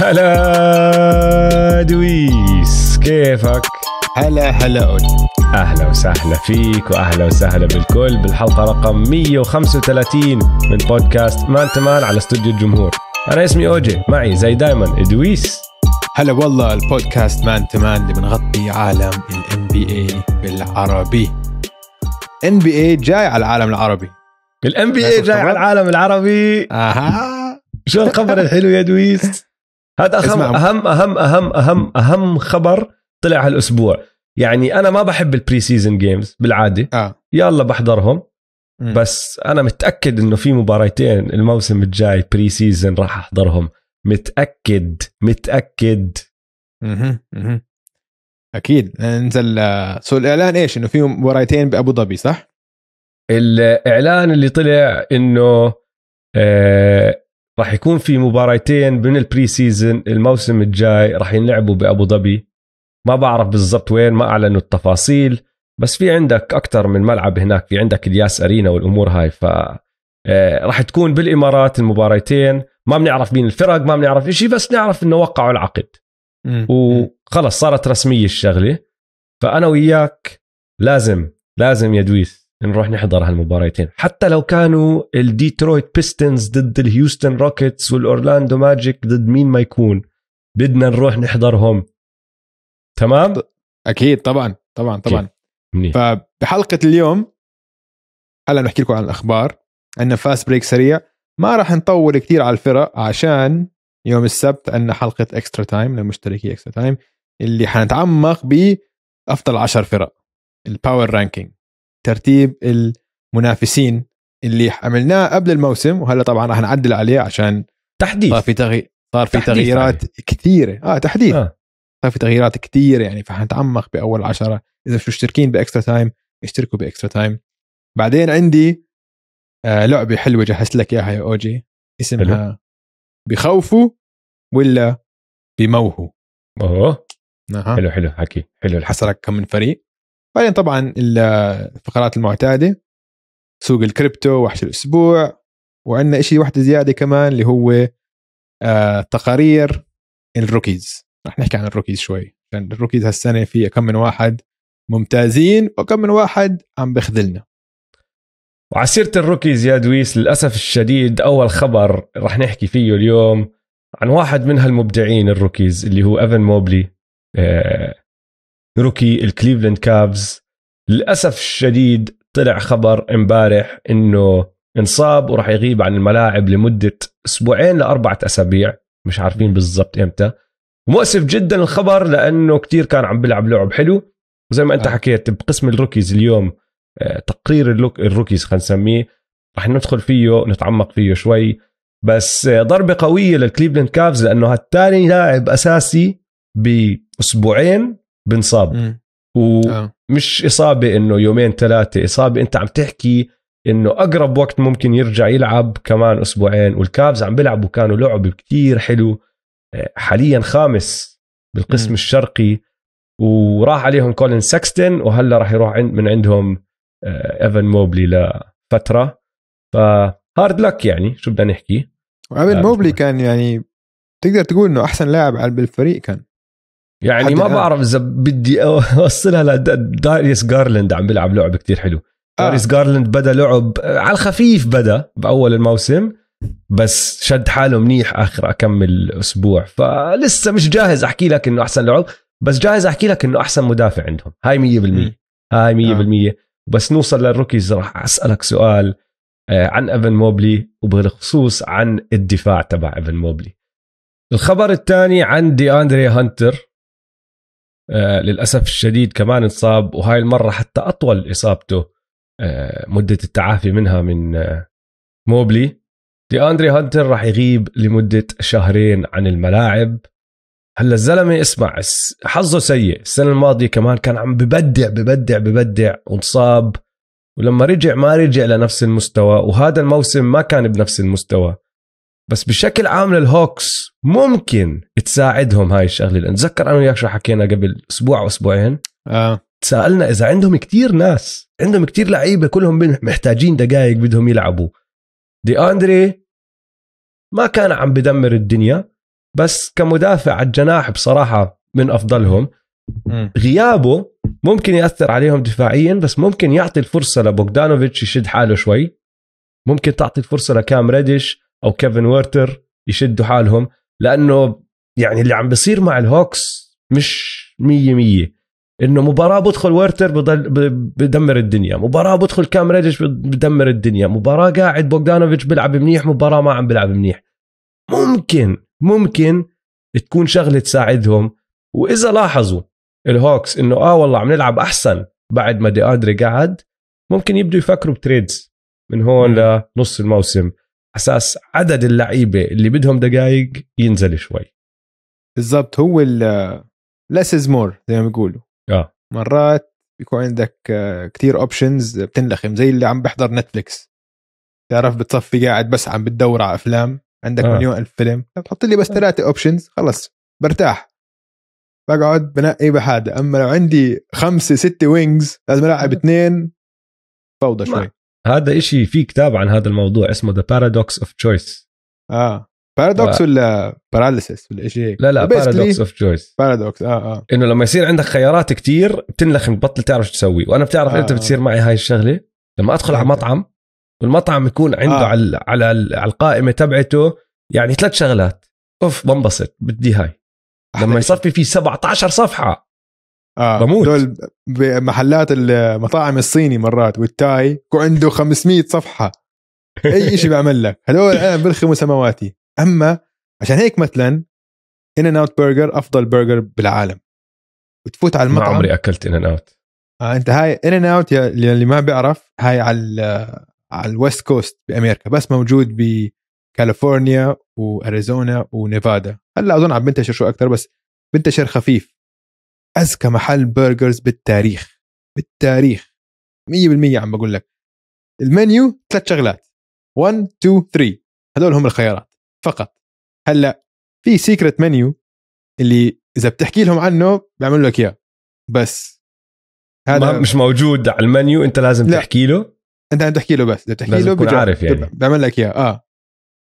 هلا دويس كيفك؟ هلا هلا اهلا وسهلا فيك واهلا وسهلا بالكل بالحلقه رقم 135 من بودكاست مان تمان على استوديو الجمهور انا اسمي اوجي معي زي دايما ادويس هلا والله البودكاست مان تمان اللي بنغطي عالم الان بي اي بالعربي ان بي اي جاي على العالم العربي الان بي اي جاي على العالم العربي اها شو الخبر الحلو يا دويس هذا أهم, أهم أهم أهم أهم أهم خبر طلع هالأسبوع يعني أنا ما بحب البري سيزن جيمز بالعادة آه. يلا بحضرهم مم. بس أنا متأكد إنه في مباريتين الموسم الجاي بري سيزن راح أحضرهم متأكد متأكد مم. مم. أكيد نزل آه، سو الإعلان إيش إنه في مباريتين بأبو ظبي صح؟ الإعلان اللي طلع إنه آه راح يكون في مباراتين من البري سيزن الموسم الجاي راح ينلعبوا بأبو ظبي ما بعرف بالضبط وين ما أعلنوا التفاصيل بس في عندك أكثر من ملعب هناك في عندك الياس أرينا والأمور هاي ف آه، راح تكون بالإمارات المباراتين ما بنعرف مين الفرق ما بنعرف شيء بس نعرف انه وقعوا العقد وخلص صارت رسمية الشغلة فأنا وياك لازم لازم يا دويس نروح نحضر هالمباريتين حتى لو كانوا الديترويت بيستنز ضد الهيوستن روكيتس والاورلاندو ماجيك ضد مين ما يكون بدنا نروح نحضرهم تمام اكيد طبعا طبعا طبعا منيح. فبحلقه اليوم هلا بنحكي لكم عن الاخبار عندنا فاست بريك سريع ما راح نطول كثير على الفرق عشان يوم السبت عندنا حلقه اكسترا تايم لمشتركي اكسترا تايم اللي حنتعمق بافضل 10 فرق الباور رانكينج ترتيب المنافسين اللي عملناه قبل الموسم وهلا طبعا راح نعدل عليه عشان تحديث صار في تغيير صار في يعني. تغييرات يعني. كثيره اه تحديث آه. صار في تغييرات كثيره يعني فحنتعمق باول عشرة اذا مش مشتركين باكسترا تايم اشتركوا باكسترا تايم بعدين عندي آه لعبه حلوه جهزت لك اياها يا اوجي اسمها حلو. بخوفوا ولا بموهو اوه آه. حلو حلو حكي حلو الحكي. حصلك كم من فريق بعدين طبعا الفقرات المعتاده سوق الكريبتو وحش الاسبوع وعندنا شيء واحده زياده كمان اللي هو آه تقارير الروكيز رح نحكي عن الروكيز شوي عشان الروكيز هالسنه في كم من واحد ممتازين وكم من واحد عم بخذلنا وعسيرة الروكيز يا دويس للأسف الشديد أول خبر رح نحكي فيه اليوم عن واحد من هالمبدعين الروكيز اللي هو ايفن موبلي آه، روكي الكليفلاند كافز للاسف الشديد طلع خبر امبارح انه انصاب وراح يغيب عن الملاعب لمده اسبوعين لاربعه اسابيع مش عارفين بالضبط امتى مؤسف جدا الخبر لانه كتير كان عم بيلعب لعب حلو وزي ما انت آه. حكيت بقسم الروكيز اليوم آه، تقرير الروكيز خلينا نسميه رح ندخل فيه نتعمق فيه شوي بس آه، ضربه قويه للكليفلاند كافز لانه هالتاني لاعب اساسي باسبوعين بنصاب ومش آه. اصابه انه يومين ثلاثه اصابه انت عم تحكي انه اقرب وقت ممكن يرجع يلعب كمان اسبوعين والكابز عم بيلعبوا كانوا لعب كتير حلو آه، حاليا خامس بالقسم م. الشرقي وراح عليهم كولين سكستن وهلا راح يروح من عندهم آه، ايفن موبلي لفتره فهارد لك يعني شو بدنا نحكي ايفن موبلي كان يعني تقدر تقول انه احسن لاعب بالفريق كان يعني ما بعرف اذا بدي اوصلها لداريس جارلاند عم بيلعب لعب كتير حلو آه. داريس جارلاند بدا لعب على الخفيف بدا باول الموسم بس شد حاله منيح اخر اكمل اسبوع فلسه مش جاهز احكي لك انه احسن لعب بس جاهز احكي لك انه احسن مدافع عندهم هاي 100% هاي 100% آه. بس نوصل للروكيز راح اسالك سؤال آه، عن ايفن موبلي وبالخصوص عن الدفاع تبع ايفن موبلي الخبر الثاني عن دي اندري هانتر آه، للأسف الشديد كمان انصاب وهاي المرة حتى أطول إصابته آه، مدة التعافي منها من آه، موبلي دي أندري هانتر راح يغيب لمدة شهرين عن الملاعب هلا الزلمة اسمع حظه سيء السنة الماضية كمان كان عم ببدع ببدع ببدع وانصاب ولما رجع ما رجع لنفس المستوى وهذا الموسم ما كان بنفس المستوى بس بشكل عام للهوكس ممكن تساعدهم هاي الشغله لان تذكر انا وياك شو حكينا قبل اسبوع او اسبوعين اه تسالنا اذا عندهم كتير ناس عندهم كتير لعيبه كلهم محتاجين دقائق بدهم يلعبوا دي اندري ما كان عم بدمر الدنيا بس كمدافع على الجناح بصراحه من افضلهم غيابه ممكن ياثر عليهم دفاعيا بس ممكن يعطي الفرصه لبوغدانوفيتش يشد حاله شوي ممكن تعطي الفرصه لكام ريديش او كيفن ورتر يشدوا حالهم لانه يعني اللي عم بيصير مع الهوكس مش مية مية انه مباراة بدخل ويرتر بضل بدمر الدنيا، مباراة بدخل كام ريدش بدمر الدنيا، مباراة قاعد بوغدانوفيتش بيلعب منيح، مباراة ما عم بيلعب منيح. ممكن ممكن تكون شغلة تساعدهم واذا لاحظوا الهوكس انه اه والله عم نلعب احسن بعد ما دي ادري قعد ممكن يبدوا يفكروا بتريدز من هون لنص الموسم اساس عدد اللعيبه اللي بدهم دقائق ينزل شوي بالضبط هو less از مور زي ما بيقولوا اه مرات بيكون عندك آه، كتير اوبشنز بتنلخم زي اللي عم بحضر نتفلكس تعرف بتصفي قاعد بس عم بتدور على افلام عندك آه. مليون الف فيلم بتحط لي بس ثلاثه اوبشنز خلص برتاح بقعد بنقي بحدا اما لو عندي خمسه سته وينجز لازم العب اثنين فوضى شوي هذا إشي في كتاب عن هذا الموضوع اسمه ذا بارادوكس اوف تشويس اه بارادوكس ولا باراليسيس ولا شيء لا لا بارادوكس اوف تشويس بارادوكس اه اه انه لما يصير عندك خيارات كتير بتنلخم بتبطل تعرف شو تسوي وانا بتعرف آه. انت آه. بتصير معي هاي الشغله لما ادخل آه. على مطعم والمطعم يكون عنده آه. على على القائمه تبعته يعني ثلاث شغلات اوف بنبسط بدي هاي لما يصفي في 17 صفحه آه بموت دول بمحلات المطاعم الصيني مرات والتاي عنده 500 صفحه اي شيء بعمل لك هذول انا بلخموا سماواتي اما عشان هيك مثلا ان ان اوت برجر افضل برجر بالعالم وتفوت على المطعم ما عمري اكلت ان ان اوت آه انت هاي ان ان اوت اللي ما بيعرف هاي على على الويست كوست بامريكا بس موجود بكاليفورنيا واريزونا ونيفادا هلا اظن عم بنتشر شو اكثر بس بنتشر خفيف اذكى محل برجرز بالتاريخ بالتاريخ 100% عم بقول لك المنيو ثلاث شغلات 1 2 3 هذول هم الخيارات فقط هلا في سيكرت منيو اللي اذا بتحكي لهم عنه بيعملوا لك اياه بس هذا مش موجود على المنيو انت لازم لا. تحكي له انت لازم تحكي له بس اذا بتحكي له بيجاوب عارف يعني بيعمل لك اياه اه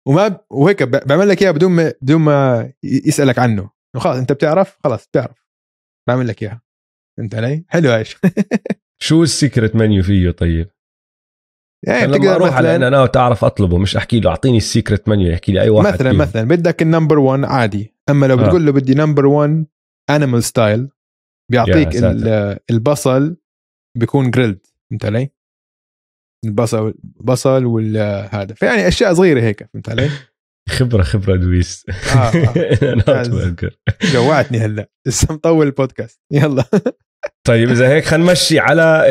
وما ب... وهيك بيعمل لك اياه بدون ما بدون ما يسالك عنه خلاص انت بتعرف خلاص بتعرف بعمل لك اياها فهمت علي؟ حلو ايش شو السيكرت منيو فيه طيب؟ يعني لما اروح على انا تعرف اطلبه مش احكي له اعطيني السيكرت منيو يحكي لي اي واحد مثلا فيه. مثلا بدك النمبر 1 عادي اما لو آه. بتقول له بدي نمبر 1 انيمال ستايل بيعطيك البصل بيكون جريلد فهمت علي؟ البصل بصل ولا آه، هذا فيعني اشياء صغيره هيك فهمت علي؟ خبره خبره لويس آه آه. جوعتني هلا لسه مطول البودكاست يلا طيب اذا هيك خلينا نمشي على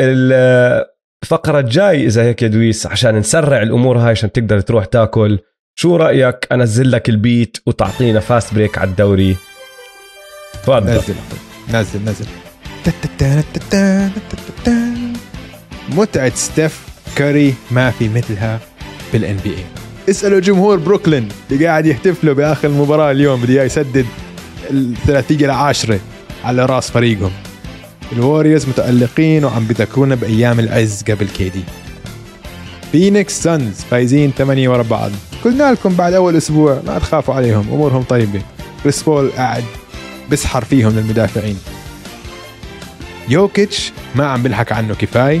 الفقره الجاي اذا هيك يا دويس عشان نسرع الامور هاي عشان تقدر تروح تاكل شو رايك انزل لك البيت وتعطينا فاست بريك على الدوري تفضل نزل نزل نزل متعه ستيف كاري ما في مثلها بالان بي اي اسالوا جمهور بروكلين اللي قاعد يحتفلوا باخر المباراه اليوم بدي يسدد الثلاثيه العاشره على راس فريقهم الوريوز متالقين وعم بذكرونا بايام العز قبل كيدي فينيكس سانز فايزين 8 ورا بعض قلنا لكم بعد اول اسبوع ما تخافوا عليهم امورهم طيبه كريس بول قاعد بسحر فيهم للمدافعين يوكيتش ما عم بلحق عنه كفايه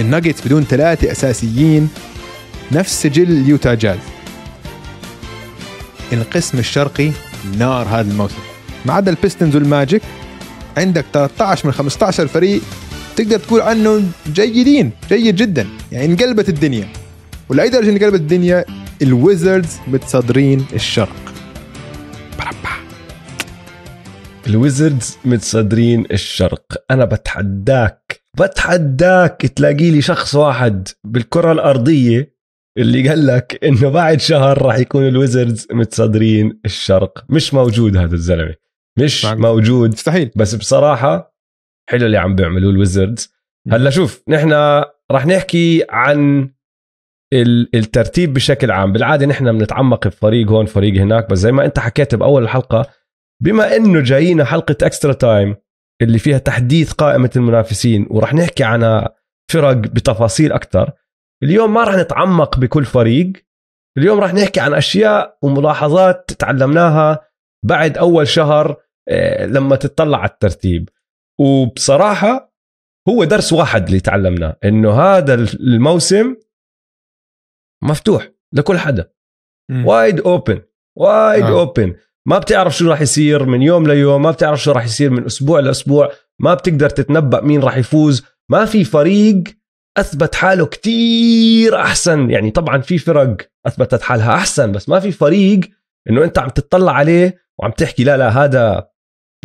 الناجتس بدون ثلاثه اساسيين نفس سجل اليوتا جاز القسم الشرقي نار هذا الموسم ما عدا البيستنز والماجيك عندك 13 من 15 فريق تقدر تقول عنه جيدين جيد جدا يعني انقلبت الدنيا ولاي درجه انقلبت الدنيا الويزردز متصدرين الشرق الويزردز متصدرين الشرق انا بتحداك بتحداك تلاقي لي شخص واحد بالكرة الأرضية اللي قال لك انه بعد شهر راح يكون الويزردز متصدرين الشرق مش موجود هذا الزلمه مش معك. موجود مستحيل بس بصراحه حلو اللي عم بيعملوه الويزردز هلا شوف نحن راح نحكي عن الترتيب بشكل عام بالعاده نحن بنتعمق بفريق هون فريق هناك بس زي ما انت حكيت باول الحلقه بما انه جايينا حلقه اكسترا تايم اللي فيها تحديث قائمه المنافسين وراح نحكي عن فرق بتفاصيل اكثر اليوم ما راح نتعمق بكل فريق اليوم راح نحكي عن اشياء وملاحظات تعلمناها بعد اول شهر آه، لما تطلع على الترتيب وبصراحه هو درس واحد اللي تعلمناه انه هذا الموسم مفتوح لكل حدا وايد اوبن وايد اوبن آه. ما بتعرف شو راح يصير من يوم ليوم ما بتعرف شو راح يصير من اسبوع لاسبوع ما بتقدر تتنبا مين راح يفوز ما في فريق اثبت حاله كتير احسن يعني طبعا في فرق اثبتت حالها احسن بس ما في فريق انه انت عم تطلع عليه وعم تحكي لا لا هذا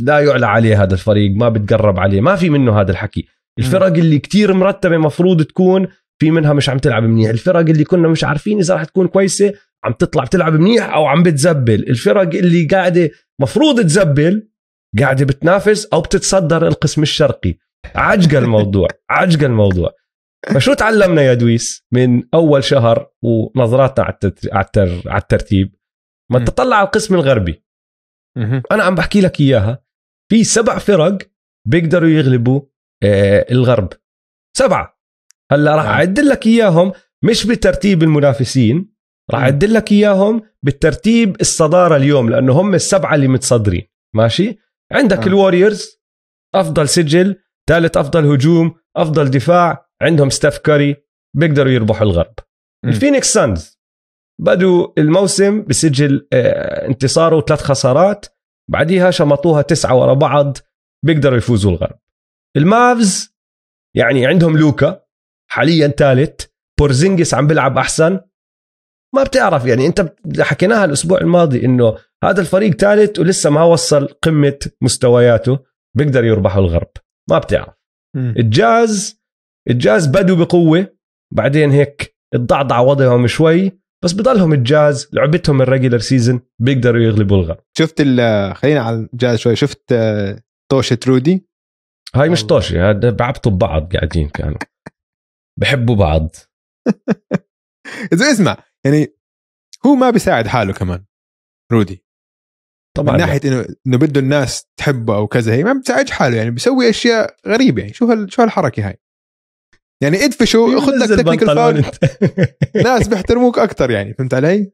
لا يعلى عليه هذا الفريق ما بتقرب عليه ما في منه هذا الحكي الفرق اللي كتير مرتبة مفروض تكون في منها مش عم تلعب منيح الفرق اللي كنا مش عارفين إذا رح تكون كويسة عم تطلع بتلعب منيح أو عم بتزبل الفرق اللي قاعدة مفروض تزبل قاعدة بتنافس أو بتتصدر القسم الشرقي عجقة الموضوع عجقة الموضوع فشو تعلمنا يا دويس من اول شهر ونظراتنا على التر... على الترتيب ما تطلع على القسم الغربي انا عم بحكي لك اياها في سبع فرق بيقدروا يغلبوا آه، الغرب سبعه هلا راح نعم. اعد لك اياهم مش بترتيب المنافسين راح اعد لك اياهم بالترتيب الصداره اليوم لانه هم السبعه اللي متصدرين ماشي عندك آه. الوريورز افضل سجل ثالث افضل هجوم افضل دفاع عندهم ستاف كاري بيقدروا يربحوا الغرب الفينيكس ساندز بدوا الموسم بسجل آه، انتصار وثلاث خسارات بعديها شمطوها تسعة ورا بعض بيقدروا يفوزوا الغرب المافز يعني عندهم لوكا حاليا ثالث بورزينجس عم بيلعب احسن ما بتعرف يعني انت حكيناها الاسبوع الماضي انه هذا الفريق ثالث ولسه ما وصل قمه مستوياته بيقدر يربحوا الغرب ما بتعرف الجاز الجاز بدوا بقوه بعدين هيك الضعضع وضعهم شوي بس بضلهم الجاز لعبتهم الريجلر سيزون بيقدروا يغلبوا الغرب شفت خلينا على الجاز شوي شفت طوشه رودي هاي مش طوشه هذا بعبطوا ببعض قاعدين كانوا بحبوا بعض اذا اسمع يعني هو ما بيساعد حاله كمان رودي طبعا من ناحيه انه انه بده الناس تحبه او كذا هي ما بتساعد حاله يعني بيسوي اشياء غريبه يعني شو هال شو هالحركه هاي يعني ادفشوا خذ لك تكنيكال فاول ناس بيحترموك اكثر يعني فهمت علي؟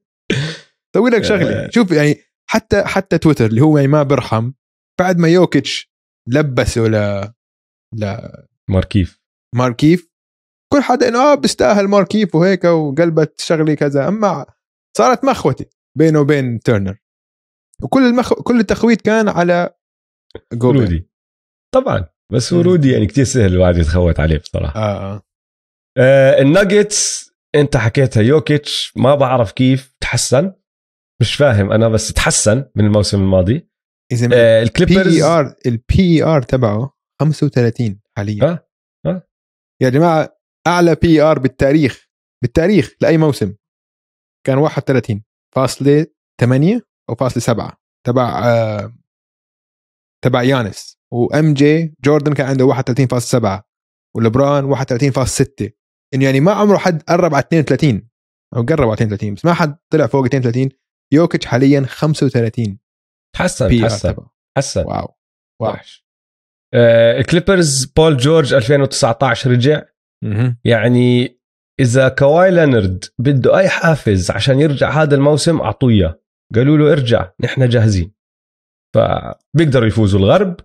سوي لك شغله شوف يعني حتى حتى تويتر اللي هو يعني ما برحم بعد ما يوكيتش لبسه ل ل ماركيف ماركيف كل حدا انه اه بيستاهل ماركيف وهيك وقلبت شغلي كذا اما صارت مخوتي بينه وبين تيرنر وكل المخ... كل التخويت كان على جولدي طبعا بس ورودي يعني كتير سهل الواحد يتخوت عليه بصراحه آه،, اه اه, الناجتس انت حكيتها يوكيتش ما بعرف كيف تحسن مش فاهم انا بس تحسن من الموسم الماضي اذا آه الكليبرز البي ار البي ار تبعه 35 حاليا آه. آه. يا جماعه اعلى بي ار e بالتاريخ بالتاريخ لاي موسم كان 31 فاصلة 8 او فاصلة 7 تبع آه تبع يانس وام جي جوردن كان عنده 31.7 ولبران 31.6 انه يعني ما عمره حد قرب على 32 او قرب على 32 بس ما حد طلع فوق 32 يوكيتش حاليا 35 تحسن تحسن تحسن واو وحش كليبرز الكليبرز بول جورج 2019 رجع يعني اذا كواي لانرد بده اي حافز عشان يرجع هذا الموسم اعطوه اياه قالوا له ارجع نحن جاهزين فبيقدروا يفوزوا الغرب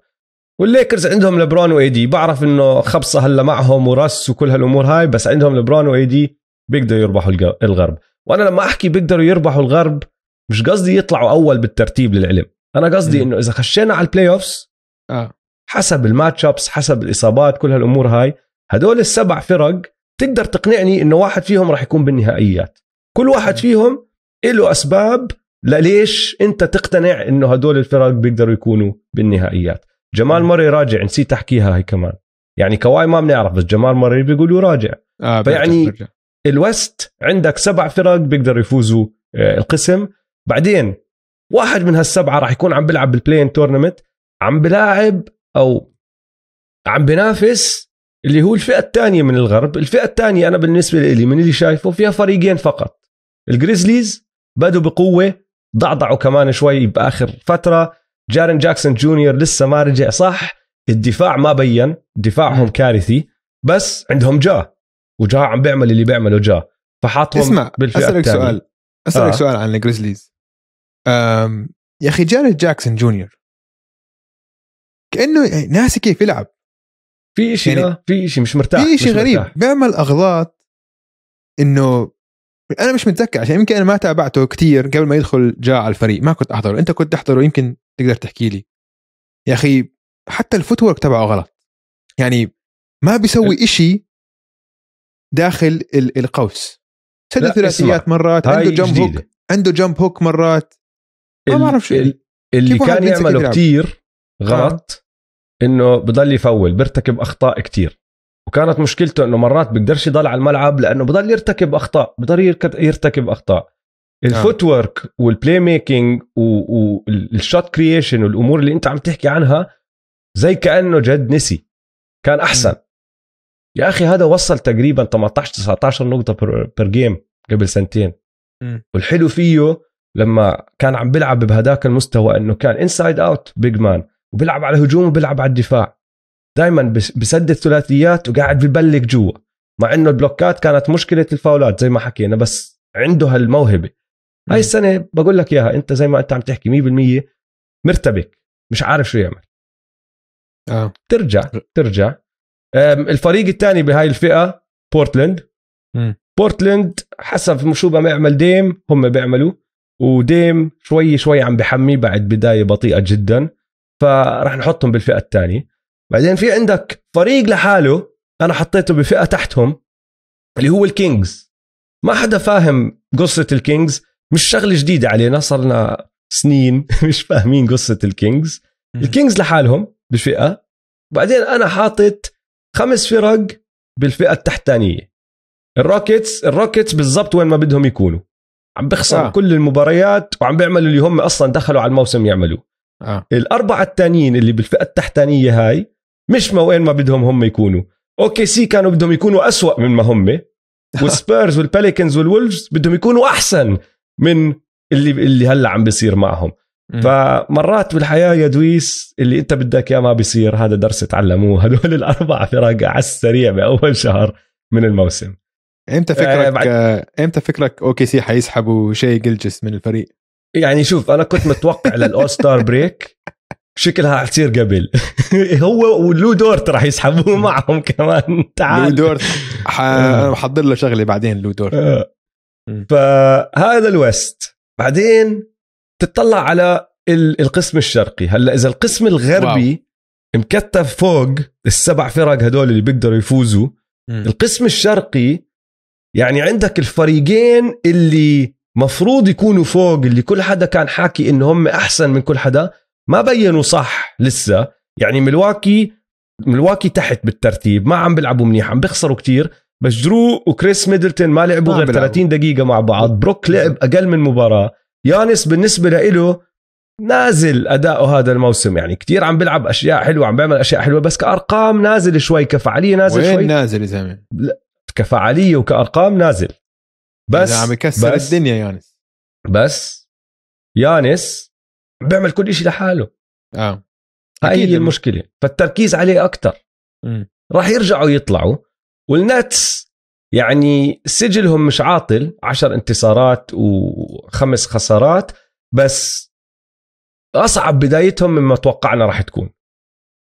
والليكرز عندهم لبرون واي دي بعرف انه خبصه هلا معهم ورس وكل هالامور هاي بس عندهم لبرون واي دي بيقدروا يربحوا الغرب وانا لما احكي بيقدروا يربحوا الغرب مش قصدي يطلعوا اول بالترتيب للعلم انا قصدي انه اذا خشينا على البلاي اوفز آه. حسب الماتش ابس حسب الاصابات كل هالامور هاي هدول السبع فرق تقدر تقنعني انه واحد فيهم راح يكون بالنهائيات كل واحد فيهم له اسباب لليش انت تقتنع انه هدول الفرق بيقدروا يكونوا بالنهائيات جمال مري راجع نسيت احكيها هي كمان يعني كواي ما بنعرف بس جمال مري بيقولوا راجع آه فيعني الوست عندك سبع فرق بيقدروا يفوزوا آه، القسم بعدين واحد من هالسبعه راح يكون عم بيلعب بالبلين تورنمنت عم بلاعب او عم بنافس اللي هو الفئه الثانيه من الغرب الفئه الثانيه انا بالنسبه لي من اللي شايفه فيها فريقين فقط الجريزليز بدوا بقوه ضعضعوا كمان شوي باخر فتره جارين جاكسون جونيور لسه ما رجع صح الدفاع ما بين دفاعهم كارثي بس عندهم جا وجا عم بيعمل اللي بيعمله جا فحاطهم اسمع بالفئة اسالك التانية. سؤال اسالك آه. سؤال عن الجريزليز يا اخي جارد جاكسون جونيور كانه يعني ناسي كيف يلعب في شيء يعني في شيء مش مرتاح في شيء غريب مرتاح. بيعمل اغلاط انه انا مش متذكر عشان يمكن انا ما تابعته كثير قبل ما يدخل جاء على الفريق ما كنت احضره انت كنت تحضره يمكن تقدر تحكي لي يا اخي حتى الفوتورك تبعه غلط يعني ما بيسوي إيه. إشي داخل القوس سدد ثلاثيات مرات عنده جمب هوك عنده جمب هوك مرات ما بعرف شو اللي كان يعمله كثير آه. غلط آه. انه بضل يفول بيرتكب اخطاء كثير وكانت مشكلته انه مرات بيقدرش يضل على الملعب لانه بضل يرتكب اخطاء بضل يرتكب اخطاء الفوت ورك والبلاي ميكينج والشوت كرييشن والامور اللي انت عم تحكي عنها زي كانه جد نسي كان احسن يا اخي هذا وصل تقريبا 18 19 نقطه بير جيم قبل سنتين والحلو فيه لما كان عم بيلعب بهداك المستوى انه كان انسايد اوت بيج مان وبيلعب على الهجوم وبيلعب على الدفاع دائما بسدد ثلاثيات وقاعد ببلك جوا مع انه البلوكات كانت مشكله الفاولات زي ما حكينا بس عنده هالموهبه هاي السنه بقول لك اياها انت زي ما انت عم تحكي 100% مرتبك مش عارف شو يعمل آه. ترجع ترجع الفريق الثاني بهاي الفئه بورتلاند بورتلند بورتلاند حسب شو بيعمل ديم هم بيعملوا وديم شوي شوي عم بحمي بعد بدايه بطيئه جدا فراح نحطهم بالفئه الثانيه بعدين في عندك فريق لحاله انا حطيته بفئه تحتهم اللي هو الكينجز ما حدا فاهم قصه الكينجز مش شغله جديده علينا صرنا سنين مش فاهمين قصه الكينجز الكينجز لحالهم بفئه وبعدين انا حاطط خمس فرق بالفئه التحتانيه الروكيتس الروكيتس بالضبط وين ما بدهم يكونوا عم بخسر آه. كل المباريات وعم بيعملوا اللي هم اصلا دخلوا على الموسم يعملوه آه. الاربعه الثانيين اللي بالفئه التحتانيه هاي مش ما وين ما بدهم هم يكونوا اوكي سي كانوا بدهم يكونوا أسوأ مما هم والسبيرز والباليكنز والولفز بدهم يكونوا احسن من اللي اللي هلا عم بيصير معهم فمرات بالحياه يا دويس اللي انت بدك اياه ما بيصير هذا درس تعلموه هدول الاربع فرق على السريع باول شهر من الموسم امتى آه، فكرك آه، امتى فكرك اوكي سي حيسحبوا شيء جلجس من الفريق يعني شوف انا كنت متوقع للاول ستار بريك شكلها حتصير قبل هو ولو دورت راح يسحبوه معهم كمان تعال لو دورت محضر آه. له شغله بعدين لو دورت فهذا الوست بعدين تطلع على القسم الشرقي هلا اذا القسم الغربي واو. مكتف فوق السبع فرق هدول اللي بيقدروا يفوزوا م. القسم الشرقي يعني عندك الفريقين اللي مفروض يكونوا فوق اللي كل حدا كان حاكي انهم هم احسن من كل حدا ما بينوا صح لسه يعني ملواكي ملواكي تحت بالترتيب ما عم بيلعبوا منيح عم بيخسروا كتير بس درو وكريس ميدلتون ما لعبوا غير 30 دقيقه مع بعض بروك لعب اقل من مباراه يانس بالنسبه له نازل اداؤه هذا الموسم يعني كثير عم بيلعب اشياء حلوه عم بيعمل اشياء حلوه بس كارقام نازل شوي كفعاليه نازل وين شوي نازل يا زلمه كفعاليه وكارقام نازل بس عم يكسر بس الدنيا يانس بس يانس بيعمل كل شيء لحاله اه هاي هي المشكله فالتركيز عليه اكثر راح يرجعوا يطلعوا والنتس يعني سجلهم مش عاطل عشر انتصارات وخمس خسارات بس أصعب بدايتهم مما توقعنا راح تكون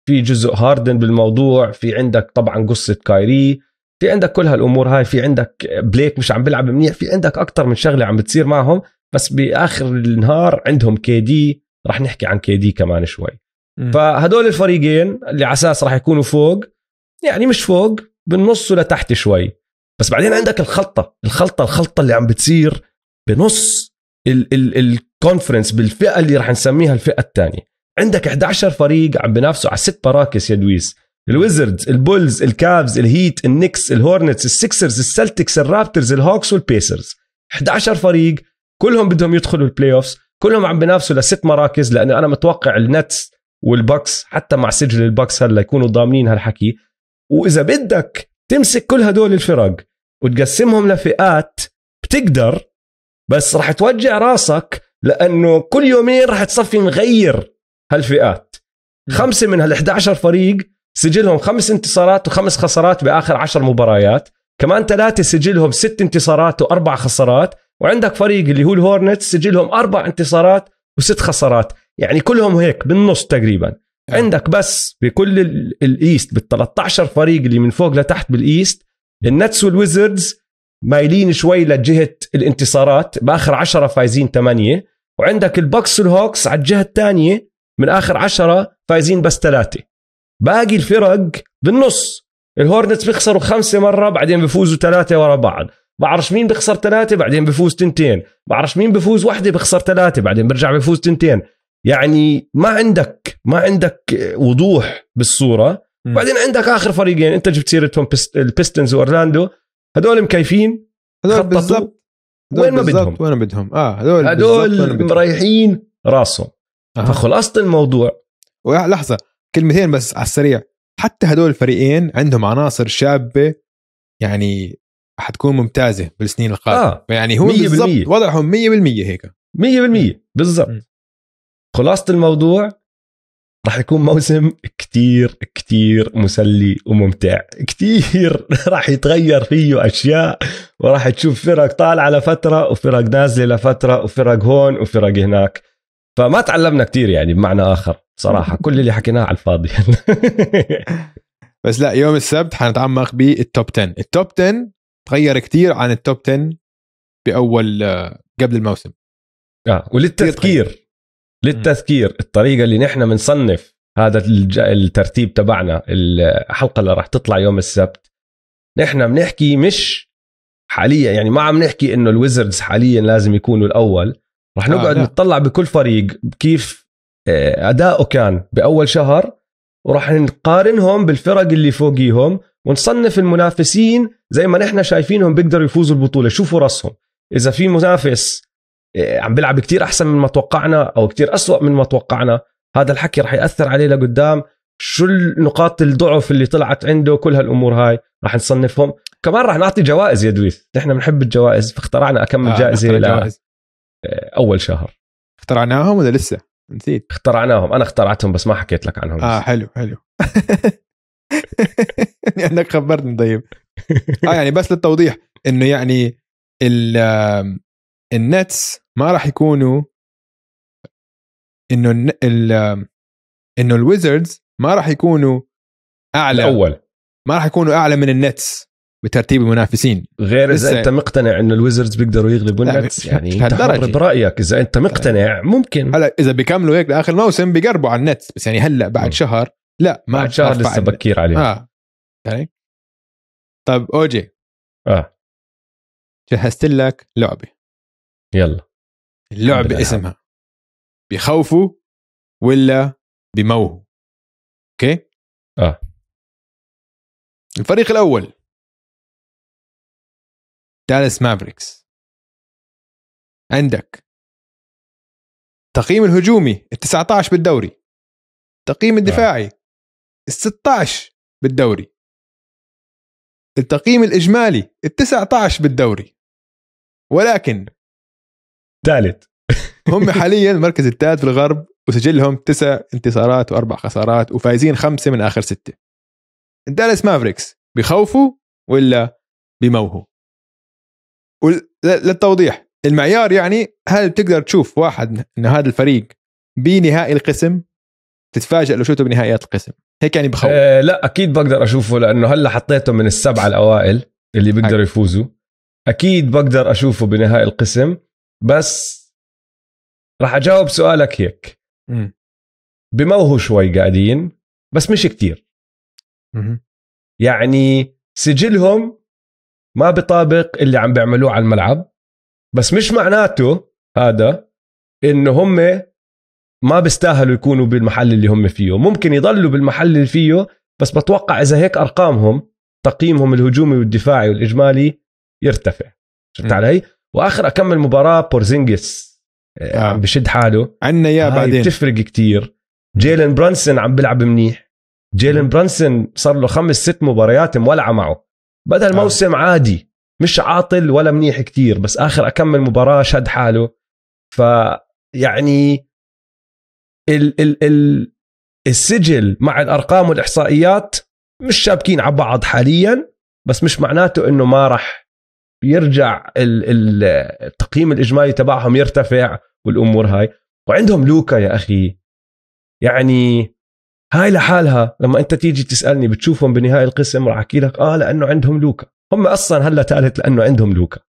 في جزء هاردن بالموضوع في عندك طبعا قصة كايري في عندك كل هالامور هاي في عندك بليك مش عم بلعب منيح في عندك اكثر من شغله عم بتصير معهم بس باخر النهار عندهم كي دي نحكي عن كي دي كمان شوي فهدول الفريقين اللي على اساس راح يكونوا فوق يعني مش فوق بالنص لتحت شوي بس بعدين عندك الخلطه الخلطه الخلطه اللي عم بتصير بنص الكونفرنس بالفئه اللي رح نسميها الفئه الثانيه عندك 11 فريق عم بينافسوا على ست مراكز يا دويس الويزردز البولز الكافز الهيت النكس الهورنتس السكسرز السلتكس الرابترز الهوكس والبيسرز 11 فريق كلهم بدهم يدخلوا البلاي اوفز كلهم عم بينافسوا لست مراكز لانه انا متوقع النتس والبوكس حتى مع سجل البكس هلا يكونوا ضامنين هالحكي واذا بدك تمسك كل هدول الفرق وتقسمهم لفئات بتقدر بس رح توجع راسك لانه كل يومين رح تصفي نغير هالفئات خمسه من هال 11 فريق سجلهم خمس انتصارات وخمس خسارات باخر 10 مباريات كمان ثلاثه سجلهم ست انتصارات واربع خسارات وعندك فريق اللي هو الهورنتس سجلهم اربع انتصارات وست خسارات يعني كلهم هيك بالنص تقريبا يعني. عندك بس بكل الايست بال 13 فريق اللي من فوق لتحت بالايست النتس والويزردز مايلين شوي لجهه الانتصارات باخر 10 فايزين 8 وعندك البوكس والهوكس على الجهه الثانيه من اخر 10 فايزين بس ثلاثه باقي الفرق بالنص الهورنتس بيخسروا خمسه مره بعدين بيفوزوا ثلاثه ورا بعض بعرفش مين بيخسر ثلاثه بعدين بيفوز تنتين بعرفش مين بيفوز وحده بيخسر ثلاثه بعدين بيرجع بيفوز تنتين يعني ما عندك ما عندك وضوح بالصوره بعدين عندك اخر فريقين انت جبت سيرتهم البيستنز واورلاندو هذول مكيفين هذول آه، بالضبط وين ما بدهم وين بدهم اه هذول هذول مريحين راسهم أه. فخلاصه الموضوع لحظه كلمتين بس على السريع حتى هذول الفريقين عندهم عناصر شابه يعني حتكون ممتازه بالسنين القادمه آه. يعني هو بالضبط وضعهم 100% هيك 100% بالضبط خلاصة الموضوع رح يكون موسم كتير كتير مسلي وممتع كتير رح يتغير فيه أشياء وراح تشوف فرق طالعة لفترة وفرق نازلة لفترة وفرق هون وفرق هناك فما تعلمنا كتير يعني بمعنى آخر صراحة كل اللي حكيناه على الفاضي بس لا يوم السبت حنتعمق بالتوب 10 التوب 10 تغير كتير عن التوب 10 بأول آه، قبل الموسم اه وللتذكير للتذكير الطريقه اللي نحن بنصنف هذا الترتيب تبعنا الحلقه اللي راح تطلع يوم السبت نحن بنحكي مش حاليا يعني ما عم نحكي انه الويزردز حاليا لازم يكونوا الاول رح آه، نقعد آه بكل فريق كيف آه، اداؤه كان باول شهر وراح نقارنهم بالفرق اللي فوقيهم ونصنف المنافسين زي ما نحن شايفينهم بيقدروا يفوزوا البطوله شو فرصهم اذا في منافس إيه، عم بيلعب كتير احسن من ما توقعنا او كتير أسوأ من ما توقعنا هذا الحكي رح ياثر عليه لقدام شو نقاط الضعف اللي طلعت عنده كل هالامور هاي رح نصنفهم كمان رح نعطي جوائز يا دويس نحن بنحب الجوائز فاخترعنا اكمل آه جائزه ل... إيه، اول شهر اخترعناهم ولا لسه نسيت اخترعناهم انا اخترعتهم بس ما حكيت لك عنهم اه حلو حلو لانك خبرتني طيب اه يعني بس للتوضيح انه يعني النتس ما راح يكونوا انه ال انه الويزردز ما راح يكونوا اعلى الاول ما راح يكونوا اعلى من النتس بترتيب المنافسين غير اذا انت مقتنع انه الويزردز بيقدروا يغلبوا النتس يعني انت برايك اذا انت مقتنع ممكن هلا اذا بيكملوا هيك لاخر موسم بيقربوا على النتس بس يعني هلا بعد م. شهر لا ما بعد شهر لسه بكير عليهم اه يعني؟ طيب اوجي اه جهزت لك لعبه يلا اللعبة اسمها بخوفوا ولا بموه اوكي اه الفريق الاول دالاس مافريكس عندك تقييم الهجومي ال 19 بالدوري التقييم آه. الدفاعي ال 16 بالدوري التقييم الاجمالي ال 19 بالدوري ولكن الثالث هم حاليا المركز الثالث في الغرب وسجلهم تسع انتصارات واربع خسارات وفايزين خمسه من اخر سته دالاس مافريكس بخوفوا ولا بيموهوا وللتوضيح المعيار يعني هل بتقدر تشوف واحد ان هذا الفريق بنهائي القسم تتفاجئ لو شفته بنهائيات القسم هيك يعني بخوف أه لا اكيد بقدر اشوفه لانه هلا حطيته من السبعه الاوائل اللي بيقدروا يفوزوا اكيد بقدر اشوفه بنهائي القسم بس راح اجاوب سؤالك هيك بموهو بموهوا شوي قاعدين بس مش كتير يعني سجلهم ما بطابق اللي عم بيعملوه على الملعب بس مش معناته هذا انه هم ما بيستاهلوا يكونوا بالمحل اللي هم فيه ممكن يضلوا بالمحل اللي فيه بس بتوقع اذا هيك ارقامهم تقييمهم الهجومي والدفاعي والاجمالي يرتفع شفت علي واخر اكمل مباراه بورزينجس عم آه، آه. بشد حاله عنا اياه بعدين بتفرق كتير جيلن برانسون عم بيلعب منيح جيلن برانسون صار له خمس ست مباريات مولعه معه بدا الموسم آه. عادي مش عاطل ولا منيح كتير بس اخر اكمل مباراه شد حاله ف يعني ال ال ال السجل مع الارقام والاحصائيات مش شابكين على بعض حاليا بس مش معناته انه ما راح بيرجع التقييم الاجمالي تبعهم يرتفع والامور هاي وعندهم لوكا يا اخي يعني هاي لحالها لما انت تيجي تسالني بتشوفهم بنهايه القسم راح احكي لك اه لانه عندهم لوكا هم اصلا هلا ثالث لانه عندهم لوكا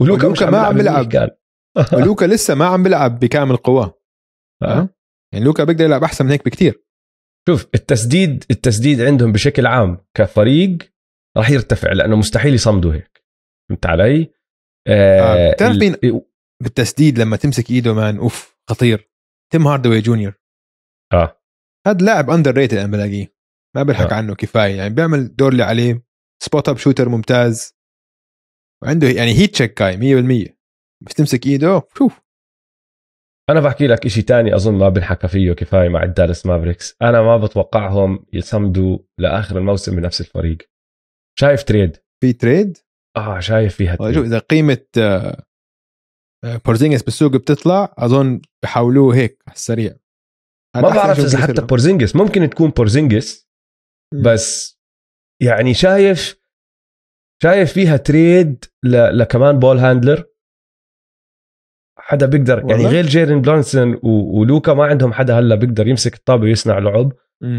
ولوكا مش عم ما عم بيلعب ولوكا لسه ما عم بيلعب بكامل قواه آه. يعني لوكا بيقدر يلعب احسن من هيك بكثير شوف التسديد التسديد عندهم بشكل عام كفريق راح يرتفع لانه مستحيل يصمدوا هيك فهمت علي؟ آه, آه، بتعرف مين إيه، بالتسديد لما تمسك ايده مان اوف خطير تيم هاردوي جونيور اه هذا لاعب اندر ريتد انا بلاقيه ما بلحق آه. عنه كفايه يعني بيعمل دور اللي عليه سبوت اب شوتر ممتاز وعنده يعني هيت تشيك كاي 100% بس تمسك ايده شوف انا بحكي لك شيء تاني اظن ما بنحكى فيه كفايه مع الدالس مافريكس انا ما بتوقعهم يصمدوا لاخر الموسم بنفس الفريق شايف تريد في تريد اه شايف فيها شوف اذا قيمه آه، بورزينجس بالسوق بتطلع اظن بحولوه هيك على السريع ما بعرف اذا حتى بورزينجس ممكن تكون بورزينجس بس يعني شايف شايف فيها تريد ل... لكمان بول هاندلر حدا بيقدر يعني غير جيرن بلانسون و... ولوكا ما عندهم حدا هلا بيقدر يمسك الطابه ويصنع لعب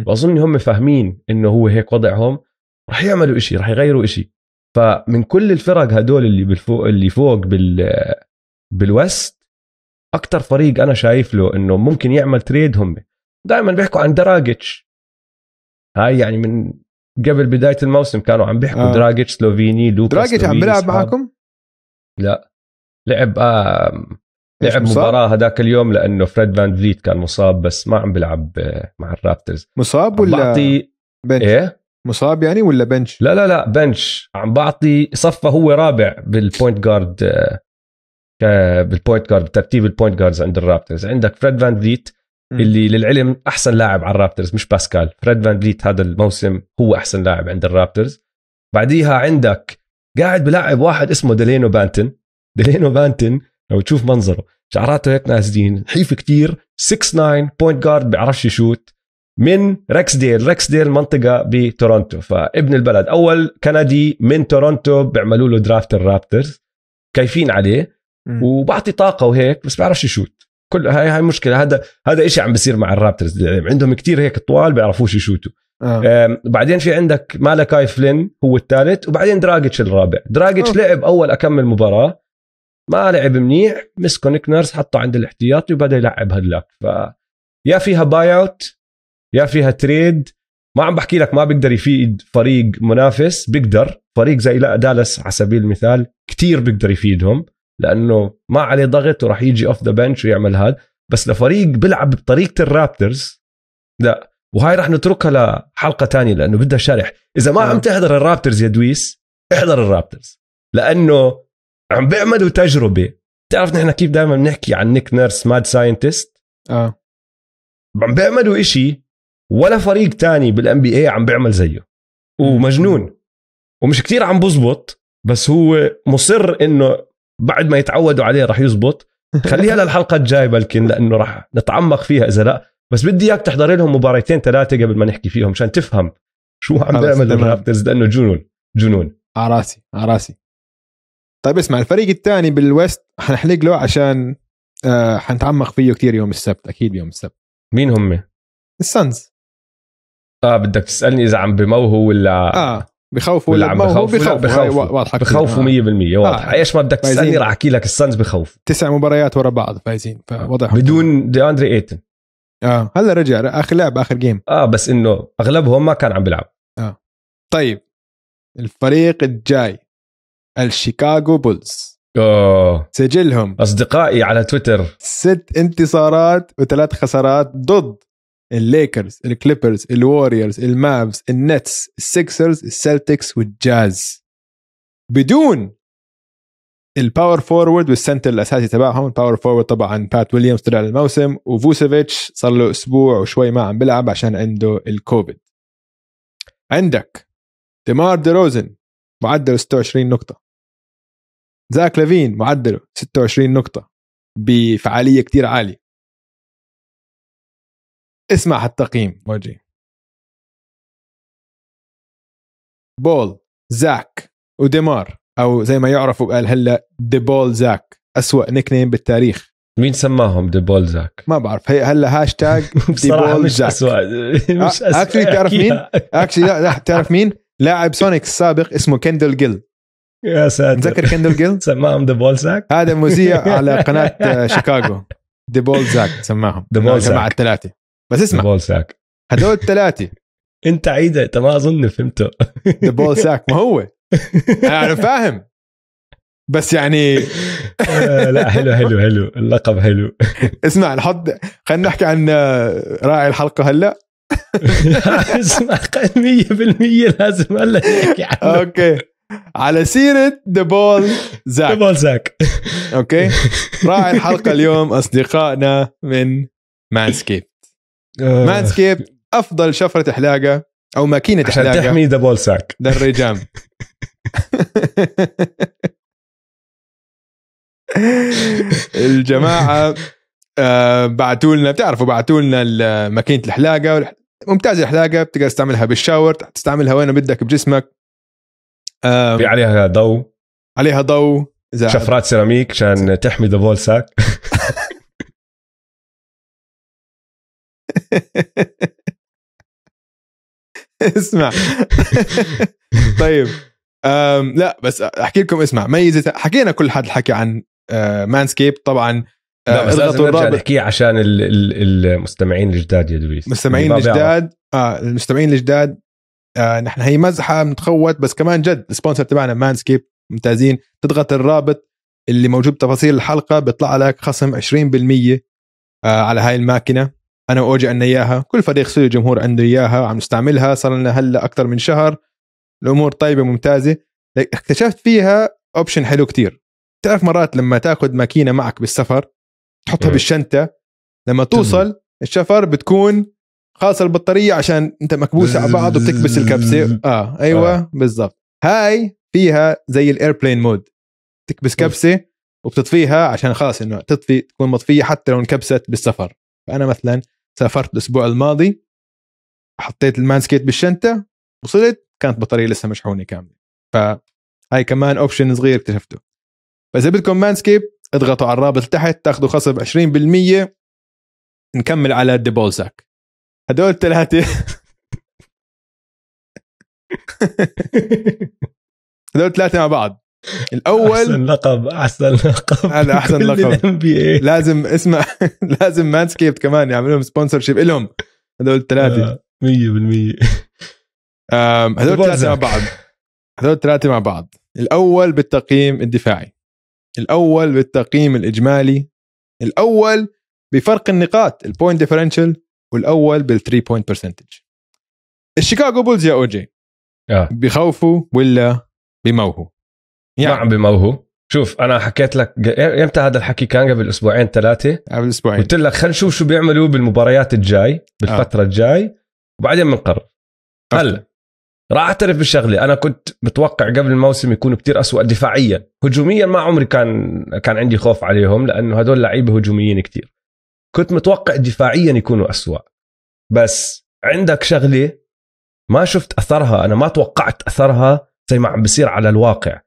واظن هم فاهمين انه هو هيك وضعهم رح يعملوا إشي رح يغيروا إشي فمن كل الفرق هدول اللي بالفوق اللي فوق بال بالوست اكثر فريق انا شايف له انه ممكن يعمل تريد هم دائما بيحكوا عن دراجيتش هاي يعني من قبل بدايه الموسم كانوا عم بيحكوا آه. دراجيتش سلوفيني لوكاس دراجيتش عم بيلعب معكم؟ لا لعب آه لعب مباراة هذاك اليوم لانه فريد فان فليت كان مصاب بس ما عم بيلعب آه، مع الرابترز مصاب ولا بعطي بنش. ايه مصاب يعني ولا بنش؟ لا لا لا بنش عم بعطي صفى هو رابع بالبوينت جارد بالبوينت جارد بترتيب البوينت جاردز عند الرابترز عندك فريد فان فليت اللي للعلم احسن لاعب على الرابترز مش باسكال فريد فان فليت هذا الموسم هو احسن لاعب عند الرابترز بعديها عندك قاعد بلاعب واحد اسمه ديلينو بانتن ديلينو بانتن لو تشوف منظره شعراته هيك نازلين حيف كتير 6 9 بوينت جارد بيعرفش يشوت من ريكسديل ريكسديل منطقة بتورونتو فابن البلد أول كندي من تورونتو بيعملوا له درافت الرابترز كيفين عليه وبعطي طاقة وهيك بس بعرفش يشوت كل هاي هاي مشكلة هذا هذا شيء عم بيصير مع الرابترز عندهم كتير هيك طوال بيعرفوش يشوتوا آه. بعدين في عندك مالكاي فلين هو الثالث وبعدين دراجيتش الرابع دراجيتش لعب أول أكمل مباراة ما لعب منيح مسكو نيرس حطه عند الاحتياطي وبدا يلعب هدلاك ف يا فيها باي اوت يا فيها تريد ما عم بحكي لك ما بيقدر يفيد فريق منافس بيقدر فريق زي لا دالاس على سبيل المثال كتير بيقدر يفيدهم لانه ما عليه ضغط وراح يجي اوف ذا بنش ويعمل هذا بس لفريق بيلعب بطريقه الرابترز لا وهاي راح نتركها لحلقه تانية لانه بدها شرح اذا ما عم نعم. تحضر الرابترز يا دويس احضر الرابترز لانه عم بيعملوا تجربه بتعرف نحن كيف دائما بنحكي عن نيك نيرس ماد ساينتست اه عم بيعملوا إشي ولا فريق تاني بالان بي اي عم بيعمل زيه ومجنون ومش كتير عم بزبط بس هو مصر انه بعد ما يتعودوا عليه رح يزبط خليها للحلقه الجايه بلكن لانه رح نتعمق فيها اذا لا بس بدي اياك تحضر لهم مباراتين ثلاثه قبل ما نحكي فيهم عشان تفهم شو عم بيعمل الرابترز لانه جنون جنون على راسي على راسي طيب اسمع الفريق الثاني بالويست حنحلق له عشان آه، حنتعمق فيه كثير يوم السبت اكيد يوم السبت مين هم؟ السانز اه بدك تسالني اذا عم بموهو ولا اه بخوفوا ولا عم بخوفوا بخوفوا بخوفوا أيوة، واضحه بخوفوا آه. 100% واضحه آه. ايش ما بدك تسالني راح احكي لك السنز بخوف تسع مباريات ورا بعض فايزين فوضعهم بدون دي اندري ايتن اه هلا رجع اخر لعب اخر جيم اه بس انه اغلبهم ما كان عم بيلعب اه طيب الفريق الجاي الشيكاغو بولز اوه سجلهم اصدقائي على تويتر ست انتصارات وثلاث خسارات ضد الليكرز الكليبرز الوريورز المافز النتس السكسرز السلتكس والجاز بدون الباور فورورد والسنتر الاساسي تبعهم الباور فورورد طبعا بات ويليامز طلع الموسم وفوسيفيتش صار له اسبوع وشوي ما عم بيلعب عشان عنده الكوفيد عندك ديمار دي روزن معدله 26 نقطة زاك لافين معدله 26 نقطة بفعالية كتير عالية اسمع هالتقييم وجي بول زاك وديمار او زي ما يعرفوا قال هلا دي بول زاك اسوأ نكنيم بالتاريخ مين سماهم دي بول زاك ما بعرف هي هلا هاشتاج دي بول مش زاك أسوأ. مش أسوأ اكشلي بتعرف مين اكشلي لا, بتعرف مين لاعب سونيك السابق اسمه كندل جيل يا ساتر تذكر كندل جيل سماهم دي بول زاك هذا مذيع على قناه شيكاغو دي بول زاك سماهم دي بول زاك مع الثلاثه بس اسمع بول ساك هدول الثلاثه انت عيدة انت ما اظن فهمته ذا بول ساك ما هو انا فاهم بس يعني آه، لا حلو حلو حلو اللقب حلو اسمع نحط خلينا نحكي عن آه، راعي الحلقه هلا اسمع 100% لازم هلا نحكي عنه اوكي على سيرة ذا بول زاك ذا بول زاك اوكي راعي الحلقة اليوم اصدقائنا من مانسكيب مانسكيب آه. افضل شفره حلاقه او ماكينه عشان حلاقه تحمي دبول ساك للرجام الجماعه بعثوا آه، بعتوا لنا بتعرفوا بعتوا لنا ماكينه الحلاقه ممتاز الحلاقه بتقدر تستعملها بالشاور تستعملها وين بدك بجسمك في عليها ضوء عليها ضوء شفرات سيراميك عشان تحمي بول ساك اسمع طيب أم لا بس احكي لكم اسمع ميزه حكينا كل حد حكي عن مانسكيب آه، طبعا لا آه، بس لازم نرجع نحكيه عشان المستمعين الجداد يا دويس المستمعين الجداد اه المستمعين الجداد آه نحن هي مزحه بنتخوت بس كمان جد السبونسر تبعنا مانسكيب ممتازين تضغط الرابط اللي موجود بتفاصيل الحلقه بيطلع لك خصم 20% آه على هاي الماكينه انا واوجي عندنا اياها كل فريق سوري جمهور عنده اياها عم نستعملها صار لنا هلا اكثر من شهر الامور طيبه ممتازه اكتشفت فيها اوبشن حلو كتير تعرف مرات لما تاخذ ماكينه معك بالسفر تحطها م. بالشنطه لما توصل الشفر بتكون خاصة البطارية عشان انت مكبوسة على بعض وبتكبس الكبسة اه ايوه آه. بالضبط هاي فيها زي الايربلين مود تكبس طيب. كبسة وبتطفيها عشان خلاص انه تطفي تكون مطفية حتى لو انكبست بالسفر فانا مثلا سافرت الاسبوع الماضي حطيت المانسكيت بالشنطه وصلت كانت بطاريه لسه مشحونه كامله فهاي كمان اوبشن صغير اكتشفته فاذا بدكم مانسكيب اضغطوا على الرابط تحت تاخذوا خصم 20% نكمل على الديبولزاك هدول الثلاثه هدول الثلاثه مع بعض الاول احسن لقب احسن لقب هذا احسن لقب لازم اسمع لازم مانسكيبت كمان يعمل لهم سبونسر شيب لهم هذول الثلاثه 100% آه، هذول الثلاثه مع بعض هذول الثلاثه مع بعض الاول بالتقييم الدفاعي الاول بالتقييم الاجمالي الاول بفرق النقاط البوينت ديفرنشال والاول بالثري بوينت برسنتج الشيكاغو بولز يا اوجي آه. بخوفوا ولا بموهو يا يعني. عم ما هو شوف انا حكيت لك امتى هذا الحكي كان قبل اسبوعين ثلاثه قبل اسبوعين قلت لك خلينا نشوف شو بيعملوا بالمباريات الجاي بالفتره آه. الجاي وبعدين بنقرر هلا راح اعترف بالشغله انا كنت متوقع قبل الموسم يكونوا كتير أسوأ دفاعيا هجوميا ما عمري كان كان عندي خوف عليهم لانه هدول لعيبه هجوميين كتير كنت متوقع دفاعيا يكونوا أسوأ بس عندك شغله ما شفت اثرها انا ما توقعت اثرها زي ما عم بصير على الواقع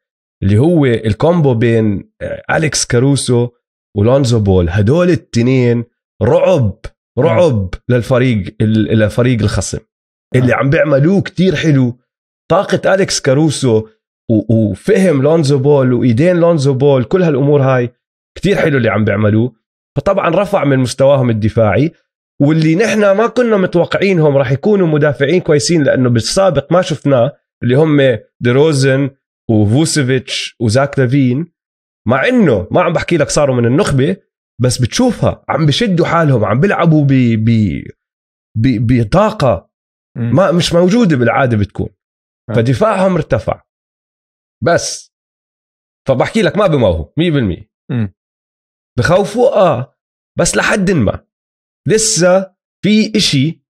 اللي هو الكومبو بين اليكس كاروسو ولونزو بول هدول التنين رعب رعب للفريق لفريق الخصم اللي آه. عم بيعملوه كتير حلو طاقة أليكس كاروسو وفهم لونزو بول وإيدين لونزو بول كل هالأمور هاي كتير حلو اللي عم بيعملوه فطبعا رفع من مستواهم الدفاعي واللي نحن ما كنا متوقعينهم راح يكونوا مدافعين كويسين لأنه بالسابق ما شفناه اللي هم دروزن وفوسيفيتش وزاك دافين مع انه ما عم بحكي لك صاروا من النخبه بس بتشوفها عم بشدوا حالهم عم بيلعبوا ب ب بطاقه ما مش موجوده بالعاده بتكون آه. فدفاعهم ارتفع بس فبحكي لك ما بموهوا 100% بخوفوا اه بس لحد ما لسه في إشي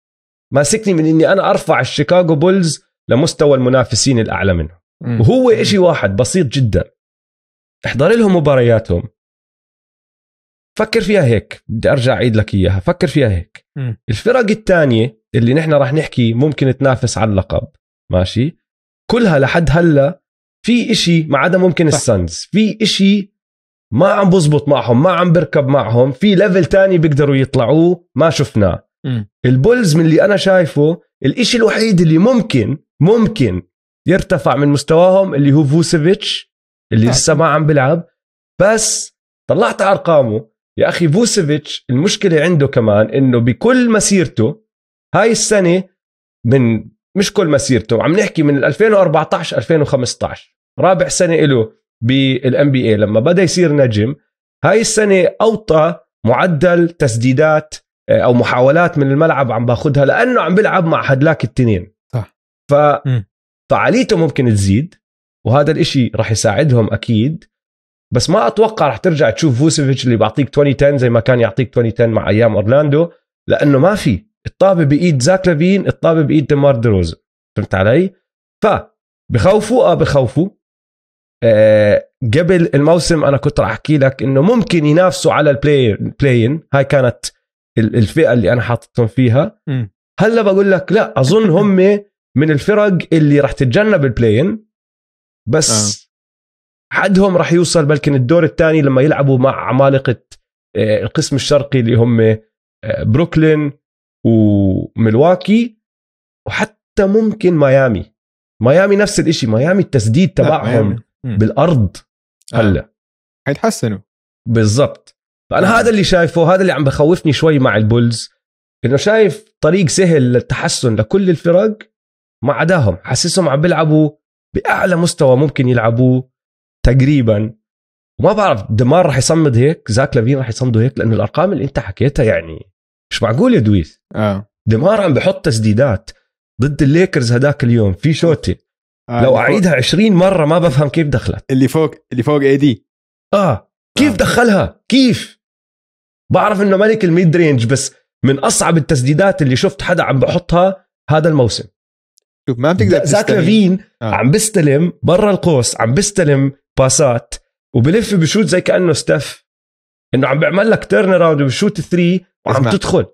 ماسكني من اني انا ارفع الشيكاغو بولز لمستوى المنافسين الاعلى منهم وهو إشي واحد بسيط جدا احضر لهم مبارياتهم فكر فيها هيك بدي ارجع اعيد لك اياها فكر فيها هيك م. الفرق الثانيه اللي نحن راح نحكي ممكن تنافس على اللقب ماشي كلها لحد هلا في إشي ما عدا ممكن السنز في إشي ما عم بزبط معهم ما عم بركب معهم في ليفل تاني بيقدروا يطلعوه ما شفناه البولز من اللي انا شايفه الإشي الوحيد اللي ممكن ممكن يرتفع من مستواهم اللي هو فوسيفيتش اللي نعم. لسه ما عم بيلعب بس طلعت على ارقامه يا اخي فوسيفيتش المشكله عنده كمان انه بكل مسيرته هاي السنه من مش كل مسيرته عم نحكي من 2014 2015 رابع سنه له بالان بي اي لما بدا يصير نجم هاي السنه اوطى معدل تسديدات آه، او محاولات من الملعب عم باخذها لانه عم بيلعب مع هدلاك التنين صح ف م. فعاليته ممكن تزيد وهذا الإشي راح يساعدهم أكيد بس ما أتوقع راح ترجع تشوف فوسيفيتش اللي بيعطيك 2010 زي ما كان يعطيك 2010 مع أيام أورلاندو لأنه ما في الطابة بإيد زاك لافين الطابة بإيد ديمار دروز فهمت علي؟ ف بخوفوا اه بخوفوا أه قبل الموسم انا كنت راح احكي لك انه ممكن ينافسوا على البلاي بلاين هاي كانت الفئه اللي انا حاطتهم فيها هلا بقول لك لا اظن هم من الفرق اللي راح تتجنب البلاين بس آه. حدهم راح يوصل بلكن الدور الثاني لما يلعبوا مع عمالقه آه، القسم الشرقي اللي هم آه، بروكلين وملواكي وحتى ممكن ميامي ميامي نفس الشيء ميامي التسديد تبعهم بالارض آه. هلا حيتحسنوا بالضبط فانا هذا اللي شايفه هذا اللي عم بخوفني شوي مع البولز انه شايف طريق سهل للتحسن لكل الفرق ما عداهم حسسهم عم بيلعبوا باعلى مستوى ممكن يلعبوه تقريبا وما بعرف دمار رح يصمد هيك زاك لافين رح يصمدوا هيك لانه الارقام اللي انت حكيتها يعني مش معقول يا دويس آه. دمار عم بحط تسديدات ضد الليكرز هداك اليوم في شوتي آه لو اعيدها 20 مره ما بفهم كيف دخلت اللي فوق اللي فوق اي دي اه كيف آه. دخلها كيف بعرف انه ملك الميد رينج بس من اصعب التسديدات اللي شفت حدا عم بحطها هذا الموسم شوف ما بتقدر زاك لافين آه. عم بيستلم برا القوس عم بيستلم باسات وبلف بشوت زي كانه ستف انه عم بيعمل لك تيرن اراوند وبشوت ثري وعم تدخل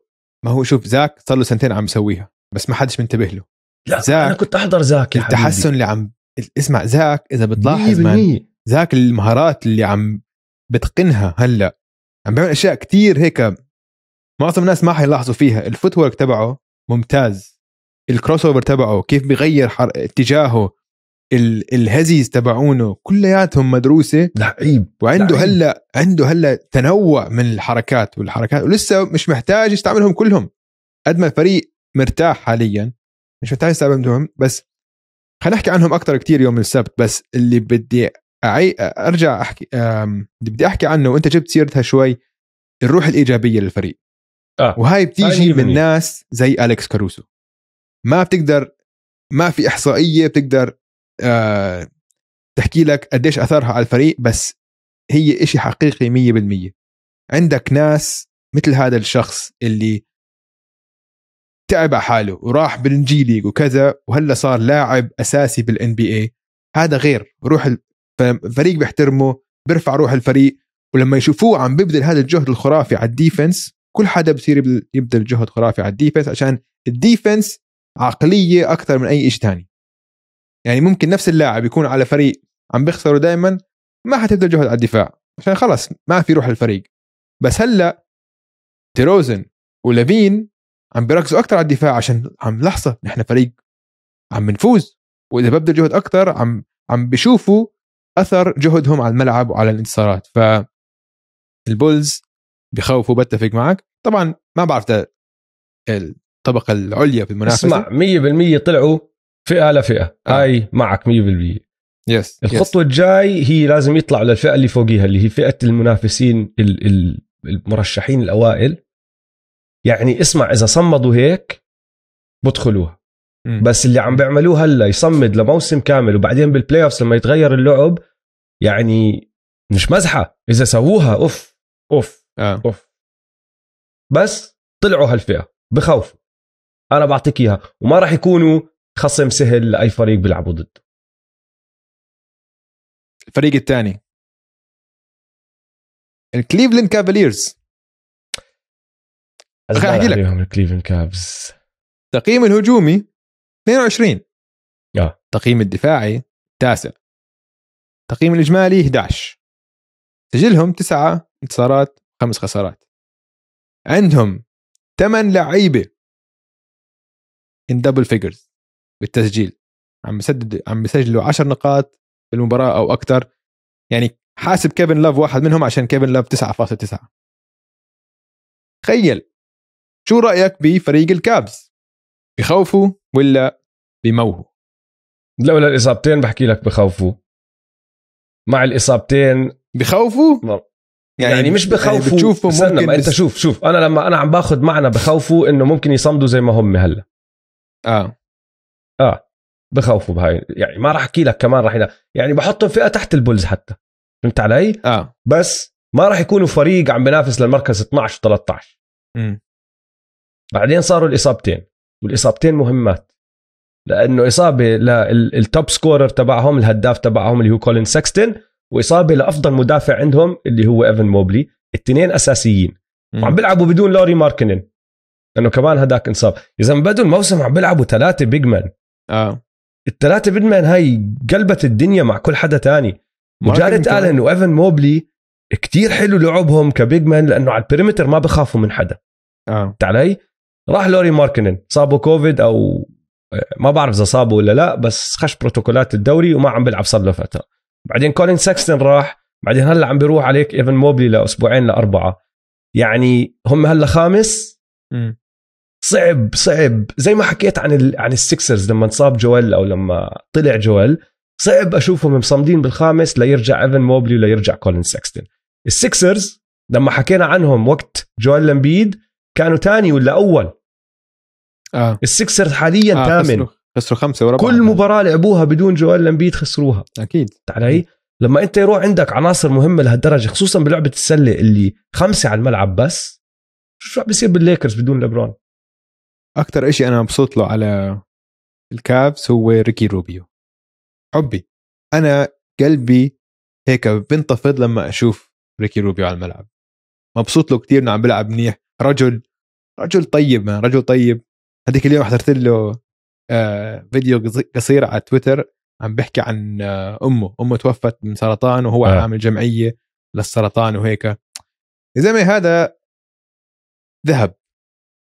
ما هو شوف زاك صار له سنتين عم يسويها بس ما حدش منتبه له لا زاك انا كنت احضر زاك يا التحسن حبيبي. اللي عم اسمع زاك اذا بتلاحظ مان زاك المهارات اللي عم بتقنها هلا عم بيعمل اشياء كتير هيك معظم الناس ما حيلاحظوا فيها الفوتورك تبعه ممتاز الكروس اوفر تبعه كيف بغير حر... اتجاهه ال... الهزيز تبعونه كلياتهم مدروسه لعيب وعنده هلا عنده هلا تنوع من الحركات والحركات ولسه مش محتاج يستعملهم كلهم قد ما الفريق مرتاح حاليا مش محتاج يستعملهم بس خلينا نحكي عنهم اكثر كتير يوم السبت بس اللي بدي أعي... ارجع احكي اللي بدي احكي عنه وانت جبت سيرتها شوي الروح الايجابيه للفريق آه. وهاي بتيجي من ناس زي اليكس كاروسو ما بتقدر ما في احصائيه بتقدر آه تحكي لك قديش اثرها على الفريق بس هي إشي حقيقي 100% عندك ناس مثل هذا الشخص اللي تعب على حاله وراح بالجي ليج وكذا وهلا صار لاعب اساسي بالان بي اي هذا غير روح الفريق بيحترمه بيرفع روح الفريق ولما يشوفوه عم ببذل هذا الجهد الخرافي على الديفنس كل حدا بصير يبذل جهد خرافي على الديفنس عشان الديفنس عقليه اكثر من اي شيء ثاني يعني ممكن نفس اللاعب يكون على فريق عم بيخسروا دائما ما حتبذل جهد على الدفاع عشان خلص ما في روح الفريق بس هلا تيروزن ولافين عم بيركزوا اكثر على الدفاع عشان عم لحظه نحن فريق عم بنفوز واذا ببذل جهد اكثر عم عم بشوفوا اثر جهدهم على الملعب وعلى الانتصارات ف البولز بخوفوا بتفق معك طبعا ما بعرف الطبقه العليا في المنافسه اسمع 100% طلعوا فئه لفئه آه. هاي معك 100% يس الخطوه الجاي هي لازم يطلعوا للفئه اللي فوقيها اللي هي فئه المنافسين المرشحين الاوائل يعني اسمع اذا صمدوا هيك بدخلوها م. بس اللي عم بيعملوه هلا يصمد لموسم كامل وبعدين بالبلاي اوف لما يتغير اللعب يعني مش مزحه اذا سووها اوف اوف آه. اوف بس طلعوا هالفئه بخوفوا انا بعطيك اياها وما راح يكونوا خصم سهل لاي فريق بيلعبوا ضده الفريق الثاني الكليفلاند كافاليرز خليني احكي لك الكليفلاند كابز تقييم الهجومي 22 اه تقييم الدفاعي تاسع تقييم الاجمالي 11 سجلهم تسعة انتصارات خمس خسارات عندهم ثمان لعيبه ان دبل فيجرز بالتسجيل عم بسدد عم بسجلوا 10 نقاط بالمباراه او اكثر يعني حاسب كيفن لاف واحد منهم عشان كيفن لاف 9.9 تخيل شو رايك بفريق الكابز بخوفوا ولا بموه لولا الاصابتين بحكي لك بخوفوا مع الاصابتين بخوفوا يعني, يعني مش بخوفوا يعني بتشوفوا ممكن بس... انت شوف شوف انا لما انا عم باخذ معنى بخوفوا انه ممكن يصمدوا زي ما هم هلا اه اه بخوفوا بهاي يعني ما راح احكي لك كمان راح يعني بحطهم فئه تحت البولز حتى فهمت علي؟ اه بس ما راح يكونوا فريق عم بينافس للمركز 12 و 13 امم بعدين صاروا الاصابتين والاصابتين مهمات لانه اصابه للتوب سكورر تبعهم الهداف تبعهم اللي هو كولين سكستن واصابه لافضل مدافع عندهم اللي هو ايفن موبلي الاثنين اساسيين وعم بيلعبوا بدون لوري ماركنن لانه كمان هداك انصاب يا زلمه بدوا الموسم عم بيلعبوا ثلاثه بيج مان اه الثلاثه بيج مان هاي قلبت الدنيا مع كل حدا تاني وجاريت الن وايفن موبلي كتير حلو لعبهم كبيج مان لانه على البريمتر ما بخافوا من حدا اه علي؟ راح لوري ماركنن صابه كوفيد او آه، ما بعرف اذا صابه ولا لا بس خش بروتوكولات الدوري وما عم بيلعب صار له فتره بعدين كولين ساكستن راح بعدين هلا عم بيروح عليك ايفن موبلي لاسبوعين لاربعه يعني هم هلا خامس صعب صعب زي ما حكيت عن ال... عن السكسرز لما انصاب جوال او لما طلع جوال صعب اشوفهم مصمدين بالخامس ليرجع ايفن موبلي وليرجع كولين سكستن السكسرز لما حكينا عنهم وقت جوال لمبيد كانوا تاني ولا اول آه. السكسرز حاليا آه ثامن خسروا خمسه ورا كل مباراه لعبوها بدون جوال لمبيد خسروها اكيد علي لما انت يروح عندك عناصر مهمه لهالدرجه خصوصا بلعبه السله اللي خمسه على الملعب بس شو شو بيصير بالليكرز بدون لبرون اكثر شيء انا مبسوط له على الكابس هو ريكي روبيو حبي انا قلبي هيك بنتفض لما اشوف ريكي روبيو على الملعب مبسوط له كثير انه عم بيلعب منيح رجل رجل طيب ما رجل طيب هذيك اليوم حضرت له آه، فيديو قصير على تويتر عم بحكي عن آه، امه امه توفت من سرطان وهو آه. عامل جمعيه للسرطان وهيك يا زلمه هذا ذهب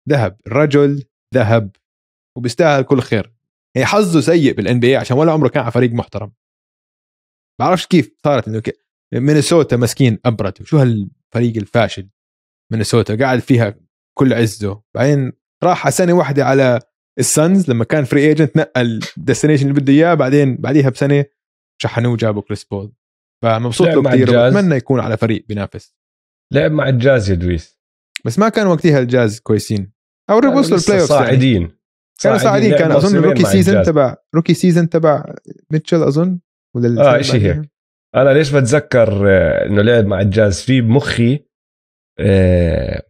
ذهب الرجل ذهب وبيستاهل كل خير يعني حظه سيء بالان بي عشان ولا عمره كان على فريق محترم بعرفش كيف صارت انه مينيسوتا مسكين ابرد شو هالفريق الفاشل مينيسوتا قاعد فيها كل عزه بعدين راح على سنه واحده على السنز لما كان فري ايجنت نقل الديستنيشن اللي بده اياه بعدين بعديها بسنه شحنوه وجابوا كريس بول فمبسوط له كثير بتمنى يكون على فريق بينافس لعب مع الجاز يا دويس بس ما كانوا وقتها الجاز كويسين او وصلوا البلاي اوف صاعدين كانوا صاعدين كان اظن روكي سيزون تبع روكي سيزون تبع ميتشل اظن ولا اه شيء هيك انا ليش بتذكر آه، انه لعب مع الجاز في بمخي آه،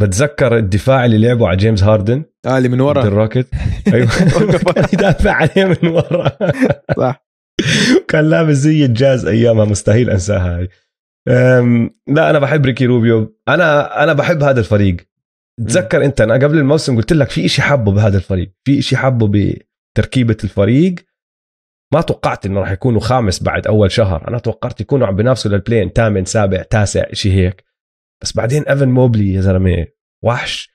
بتذكر الدفاع اللي لعبوا على جيمس هاردن اه اللي من ورا الروكت ايوه يدافع عليه من ورا صح كان لابس زي الجاز ايامها مستحيل انساها هاي لا انا بحب ريكي روبيو انا انا بحب هذا الفريق تذكر انت انا قبل الموسم قلت لك في إشي حبه بهذا الفريق في إشي حبه بتركيبه الفريق ما توقعت انه راح يكونوا خامس بعد اول شهر انا توقعت يكونوا عم بينافسوا للبلين ثامن سابع تاسع شيء هيك بس بعدين ايفن موبلي يا زلمه وحش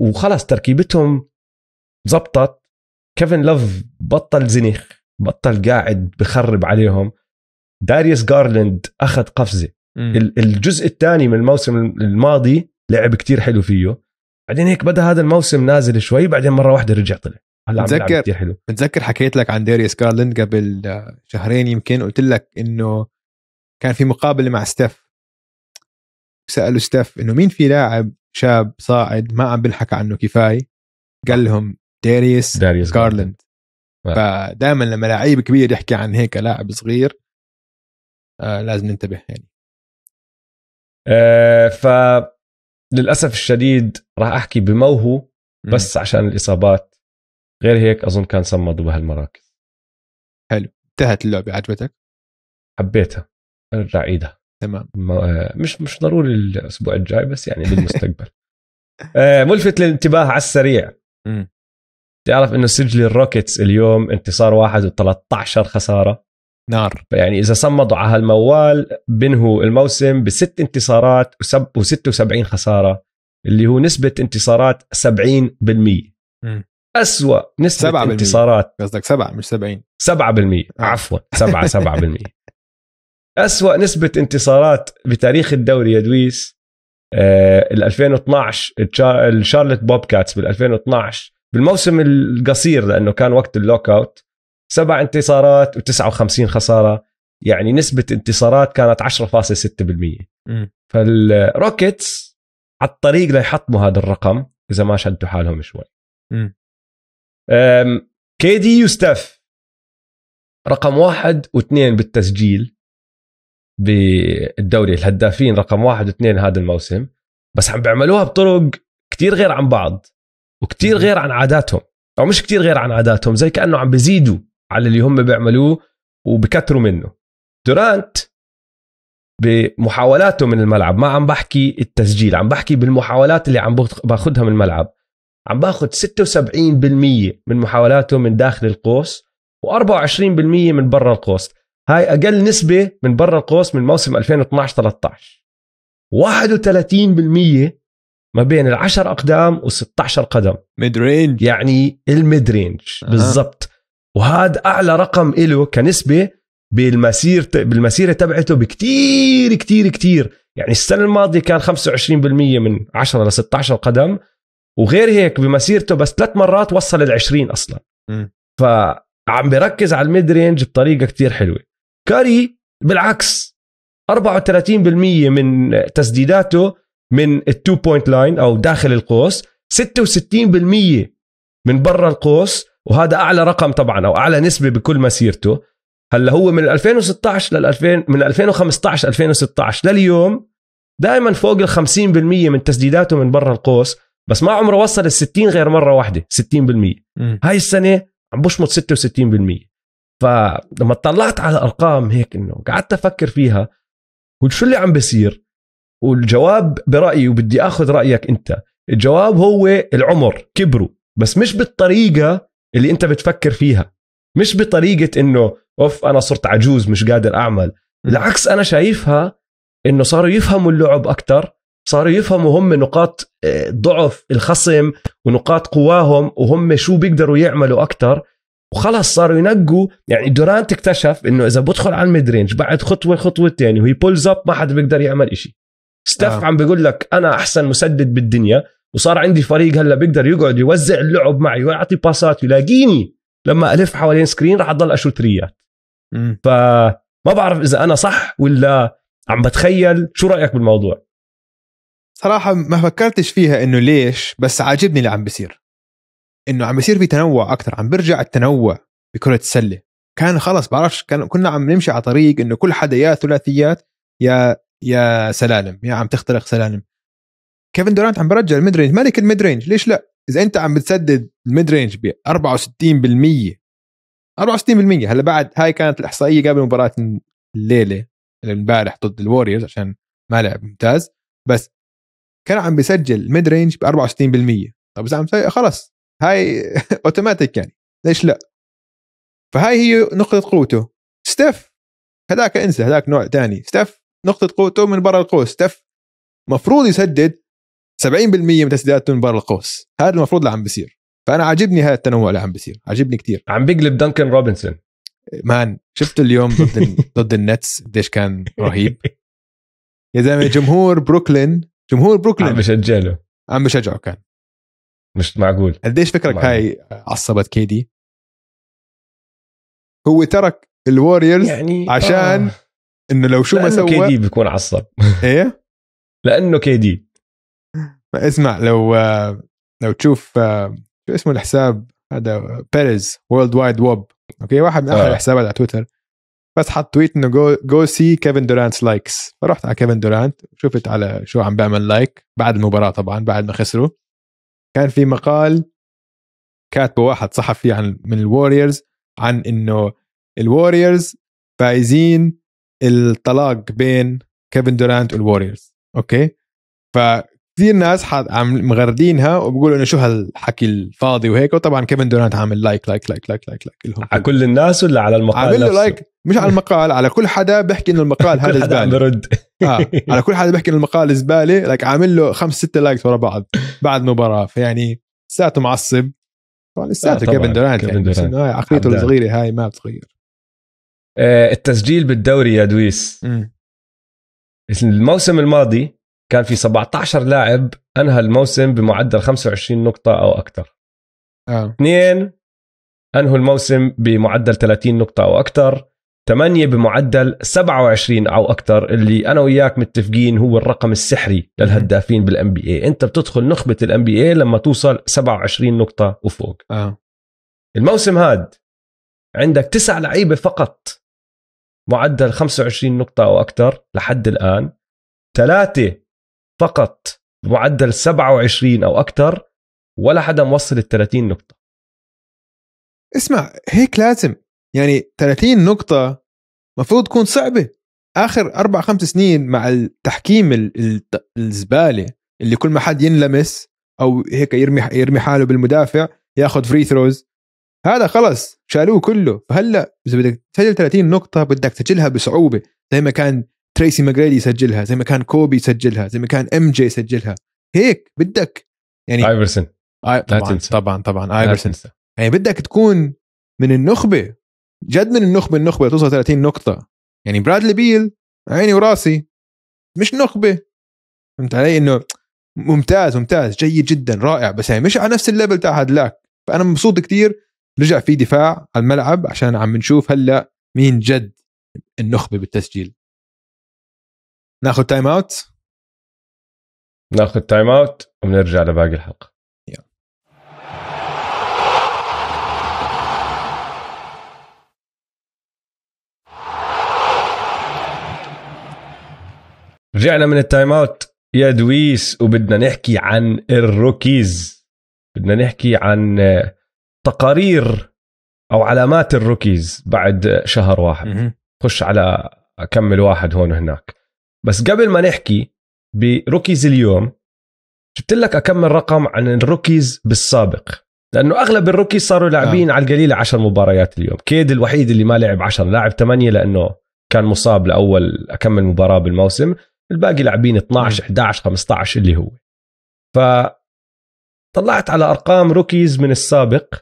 وخلص تركيبتهم زبطت كيفن لوف بطل زنخ بطل قاعد بخرب عليهم داريوس جارلاند اخذ قفزه الجزء الثاني من الموسم الماضي لعب كتير حلو فيه بعدين هيك بدا هذا الموسم نازل شوي بعدين مره واحده رجع طلع هلا بتذكر كثير حلو بتذكر حكيت لك عن داريوس جارلاند قبل شهرين يمكن قلت لك انه كان في مقابله مع ستيف سالوا ستيف انه مين في لاعب شاب صاعد ما عم بنحكى عنه كفايه قال لهم داريوس, داريوس جارلاند فدائما لما لعيب كبير يحكي عن هيك لاعب صغير آه، لازم ننتبه يعني آه، ف للاسف الشديد راح احكي بموهو بس م. عشان الاصابات غير هيك اظن كان صمدوا بهالمراكز حلو انتهت اللعبه عجبتك حبيتها ارجع عيدها تمام آه، مش مش ضروري الاسبوع الجاي بس يعني بالمستقبل ملفت للانتباه على السريع م. تعرف انه سجل الروكيتس اليوم انتصار واحد و13 خساره نار يعني اذا صمدوا على هالموال بينهوا الموسم بست انتصارات و76 خساره اللي هو نسبه انتصارات 70% م. أسوأ نسبة سبعة انتصارات قصدك سبعة مش 70 سبعة آه. عفوا سبعة سبعة أسوأ نسبة انتصارات بتاريخ الدوري يا دويس آه ال 2012 الشارلت بوب كاتس بال 2012 بالموسم القصير لأنه كان وقت اللوك أوت سبع انتصارات و59 خساره يعني نسبه انتصارات كانت 10.6% فالروكيتس على الطريق ليحطموا هذا الرقم اذا ما شدوا حالهم شوي كي دي يوستف رقم واحد واثنين بالتسجيل بالدوري الهدافين رقم واحد واثنين هذا الموسم بس عم بيعملوها بطرق كتير غير عن بعض وكتير غير عن عاداتهم او مش كتير غير عن عاداتهم زي كانه عم بيزيدوا على اللي هم بيعملوه وبكتروا منه دورانت بمحاولاته من الملعب ما عم بحكي التسجيل عم بحكي بالمحاولات اللي عم باخذها من الملعب عم باخذ 76% من محاولاته من داخل القوس و24% من برا القوس هاي اقل نسبه من برا القوس من موسم 2012 13 31% ما بين العشر اقدام و16 قدم ميد رينج يعني الميد رينج آه. بالضبط وهذا اعلى رقم له كنسبه بالمسير بالمسيره تبعته بكتير كتير كتير يعني السنه الماضيه كان 25% من 10 ل 16 قدم وغير هيك بمسيرته بس ثلاث مرات وصل ال 20 اصلا م. فعم بركز على الميد رينج بطريقه كتير حلوه كاري بالعكس 34% من تسديداته من التو بوينت لاين او داخل القوس 66% من برا القوس وهذا اعلى رقم طبعا او اعلى نسبه بكل مسيرته هلا هو من 2016 لل 2000 من 2015 2016 لليوم دائما فوق ال 50% من تسديداته من برا القوس بس ما عمره وصل ال 60 غير مره واحده 60% م. هاي السنه عم بشمط 66% فلما طلعت على ارقام هيك انه قعدت افكر فيها قلت شو اللي عم بيصير والجواب برايي وبدي اخذ رايك انت الجواب هو العمر كبروا بس مش بالطريقه اللي انت بتفكر فيها مش بطريقه انه اوف انا صرت عجوز مش قادر اعمل العكس انا شايفها انه صاروا يفهموا اللعب اكثر صاروا يفهموا هم نقاط آه، ضعف الخصم ونقاط قواهم وهم شو بيقدروا يعملوا اكثر وخلص صاروا ينقوا يعني دورانت اكتشف انه اذا بدخل على الميد رينج بعد خطوه خطوتين وهي بولز اب ما حدا بيقدر يعمل إشي ستاف آه. عم بيقول لك انا احسن مسدد بالدنيا وصار عندي فريق هلا بيقدر يقعد يوزع اللعب معي ويعطي باسات يلاقيني لما الف حوالين سكرين راح اضل اشوت ريات فما بعرف اذا انا صح ولا عم بتخيل شو رايك بالموضوع صراحة ما فكرتش فيها انه ليش بس عاجبني اللي عم بيصير انه عم بيصير في تنوع اكثر عم بيرجع التنوع بكرة السلة كان خلص بعرفش كان كنا عم نمشي على طريق انه كل حدا يا ثلاثيات يا يا سلالم يا عم تخترق سلالم كيفن دورانت عم برجع الميد رينج ملك الميد رينج ليش لا اذا انت عم بتسدد الميد رينج ب 64% 64% هلا بعد هاي كانت الاحصائيه قبل مباراه الليله امبارح ضد الوريوز عشان ما لعب ممتاز بس كان عم بيسجل ميد رينج ب 64% طب اذا عم خلص هاي اوتوماتيك يعني ليش لا فهاي هي نقطه قوته ستيف هذاك انسى هذاك نوع ثاني ستيف نقطه قوته من برا القوس ستيف مفروض يسدد 70% من تسديداته من برا القوس هذا المفروض اللي عم بيصير فانا عاجبني هذا التنوع اللي عم بيصير عاجبني كثير عم بيقلب دانكن روبنسون مان شفت اليوم ضد ضد النتس قديش كان رهيب يا زلمه جمهور بروكلين جمهور بروكلين عم بشجع له عم بشجعه كان مش معقول قديش فكرك هاي عصبت كيدي هو ترك الوريورز يعني عشان آه. انه لو شو ما سوى كيدي بيكون عصب ايه لانه كيدي اسمع لو لو تشوف شو اسمه الحساب هذا بيريز وورلد وايد ووب اوكي واحد من احلى آه. الحسابات على تويتر بس حط تويت انه جو جو سي كيفن دورانت لايكس فرحت على كيفن دورانت شفت على شو عم بيعمل لايك بعد المباراه طبعا بعد ما خسروا كان في مقال كاتبه واحد صحفي عن من الوريورز عن انه الوريورز فايزين الطلاق بين كيفن دورانت والوريورز اوكي ف كثير ناس عم مغردينها وبقولوا انه شو هالحكي الفاضي وهيك وطبعا كيفن دورانت عامل لايك لايك لايك لايك لايك لايك لهم على كل الناس ولا على المقال عامل له لايك مش على المقال على كل حدا بحكي انه المقال هذا زباله برد آه على كل حدا بحكي انه المقال زباله لك عامل له خمس ست لايكس ورا بعض بعد مباراه فيعني لساته معصب يعني آه، طبعا لساته آه كيفن دورانت كيفن يعني، دورانت يعني عقليته الصغيره هاي ما بتغير آه التسجيل بالدوري يا دويس م. الموسم الماضي كان في 17 لاعب انهى الموسم بمعدل 25 نقطه او اكثر آه. اثنين انهوا الموسم بمعدل 30 نقطه او اكثر ثمانية بمعدل 27 او اكثر اللي انا وياك متفقين هو الرقم السحري للهدافين بالان بي اي انت بتدخل نخبه الان بي اي لما توصل 27 نقطه وفوق آه. الموسم هاد عندك تسع لعيبه فقط معدل 25 نقطه او اكثر لحد الان ثلاثه فقط معدل 27 او اكثر ولا حدا موصل ال 30 نقطه اسمع هيك لازم يعني 30 نقطه مفروض تكون صعبه اخر اربع خمس سنين مع التحكيم الزباله اللي كل ما حد ينلمس او هيك يرمي يرمي حاله بالمدافع ياخذ فري ثروز هذا خلص شالوه كله فهلا اذا بدك تسجل 30 نقطه بدك تسجلها بصعوبه زي ما كان تريسي ماجريدي يسجلها زي ما كان كوبي يسجلها زي ما كان ام جي يسجلها هيك بدك يعني ايفرسن آي... طبعا طبعا طبعا طبعا ايفرسن يعني بدك تكون من النخبه جد من النخبه النخبه توصل 30 نقطه يعني برادلي بيل عيني وراسي مش نخبه فهمت علي انه ممتاز ممتاز جيد جدا رائع بس يعني مش على نفس الليفل تاع هدلاك فانا مبسوط كتير رجع في دفاع على الملعب عشان عم نشوف هلا مين جد النخبه بالتسجيل ناخذ تايم اوت ناخذ تايم اوت وبنرجع لباقي الحلقه رجعنا من التايم اوت يا دويس وبدنا نحكي عن الروكيز بدنا نحكي عن تقارير او علامات الروكيز بعد شهر واحد خش على كمل واحد هون وهناك بس قبل ما نحكي بروكيز اليوم جبت لك اكمل رقم عن الروكيز بالسابق لانه اغلب الروكيز صاروا لاعبين آه. على القليله 10 مباريات اليوم كيد الوحيد اللي ما لعب 10 لاعب 8 لانه كان مصاب لاول اكمل مباراه بالموسم الباقي لاعبين 12 11 15 اللي هو ف طلعت على ارقام روكيز من السابق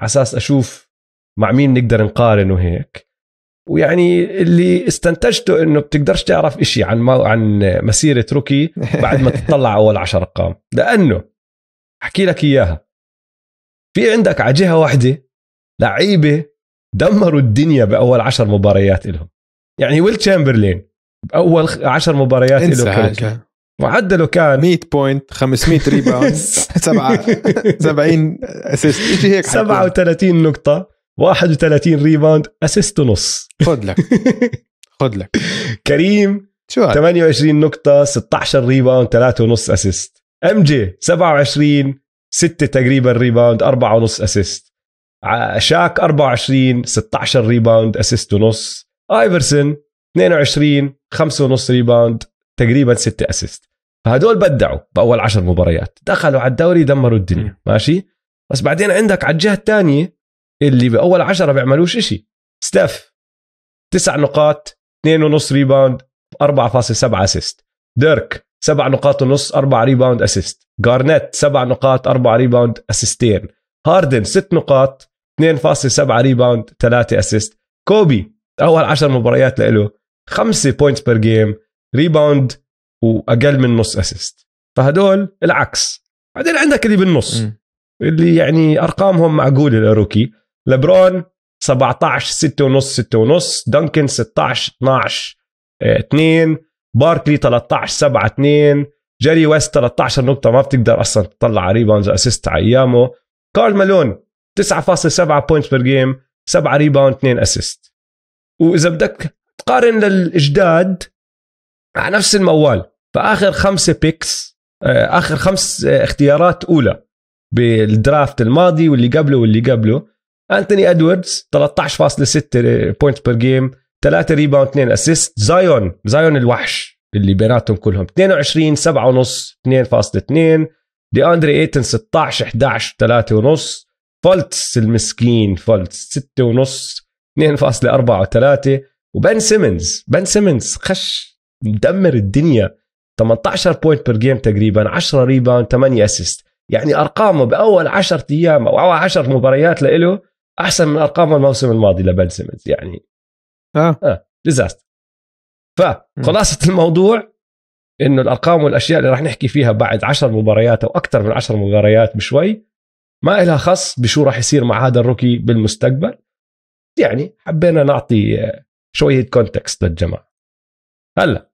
على اساس اشوف مع مين نقدر نقارن وهيك ويعني اللي استنتجته انه بتقدرش تعرف إشي عن ما عن مسيره روكي بعد ما تطلع اول عشر ارقام لانه احكي لك اياها في عندك على جهه واحده لعيبه دمروا الدنيا باول عشر مباريات لهم يعني ويل تشامبرلين باول عشر مباريات له معدله كان 100 بوينت 500 ريباوند 7 70 اسيست شيء هيك 37 نقطة 31 ريباوند اسيست ونص خد لك خد لك كريم شو 28 نقطة 16 ريباوند 3 ونص اسيست ام جي 27 6 تقريبا ريباوند 4 ونص اسيست شاك 24 16 ريباوند اسيست ونص ايفرسن 22 5 ونص ريباوند تقريبا 6 اسيست فهدول بدعوا باول 10 مباريات دخلوا على الدوري دمروا الدنيا ماشي بس بعدين عندك على الجهه الثانيه اللي باول عشرة بيعملوش إشي ستاف تسع نقاط 2.5 ريباوند 4.7 اسيست ديرك سبع نقاط ونص اربعة ريباوند اسيست جارنيت سبع نقاط اربعة ريباوند اسيستين هاردن ست نقاط 2.7 ريباوند ثلاثة اسيست كوبي اول عشر مباريات له خمسة بوينتس بير جيم ريباوند واقل من نص اسيست فهدول العكس بعدين عندك اللي بالنص م. اللي يعني ارقامهم معقوله لروكي لبرون 17 6 ونص 6 ونص دانكن 16 12 2 باركلي 13 7 2 جيري ويست 13 نقطة ما بتقدر اصلا تطلع ريباوندز اسيست على ايامه كارل مالون 9.7 بوينتس بير جيم 7 ريباوند 2 اسيست واذا بدك تقارن للإجداد على نفس الموال فاخر خمسة بيكس آه، اخر خمس آه، اختيارات اولى بالدرافت الماضي واللي قبله واللي قبله انتوني ادوردز 13.6 بوينت بير جيم 3 ريباوند 2 اسيست زايون زايون الوحش اللي بيناتهم كلهم 22 7 ونص 2.2 دي اندري ايتن 16 11 3 ونص فولتس المسكين فولتس 6 ونص 2.4 و3 وبن سيمنز بن سيمنز خش مدمر الدنيا 18 بوينت بير جيم تقريبا 10 ريباوند 8 اسيست يعني ارقامه باول 10 ايام او 10 مباريات له احسن من ارقام الموسم الماضي لبن سيمنز يعني اه, آه. ديزاستر فخلاصه الموضوع انه الارقام والاشياء اللي راح نحكي فيها بعد 10 مباريات او اكثر من 10 مباريات بشوي ما إلها خص بشو راح يصير مع هذا الروكي بالمستقبل يعني حبينا نعطي شويه كونتكست للجماعه هلا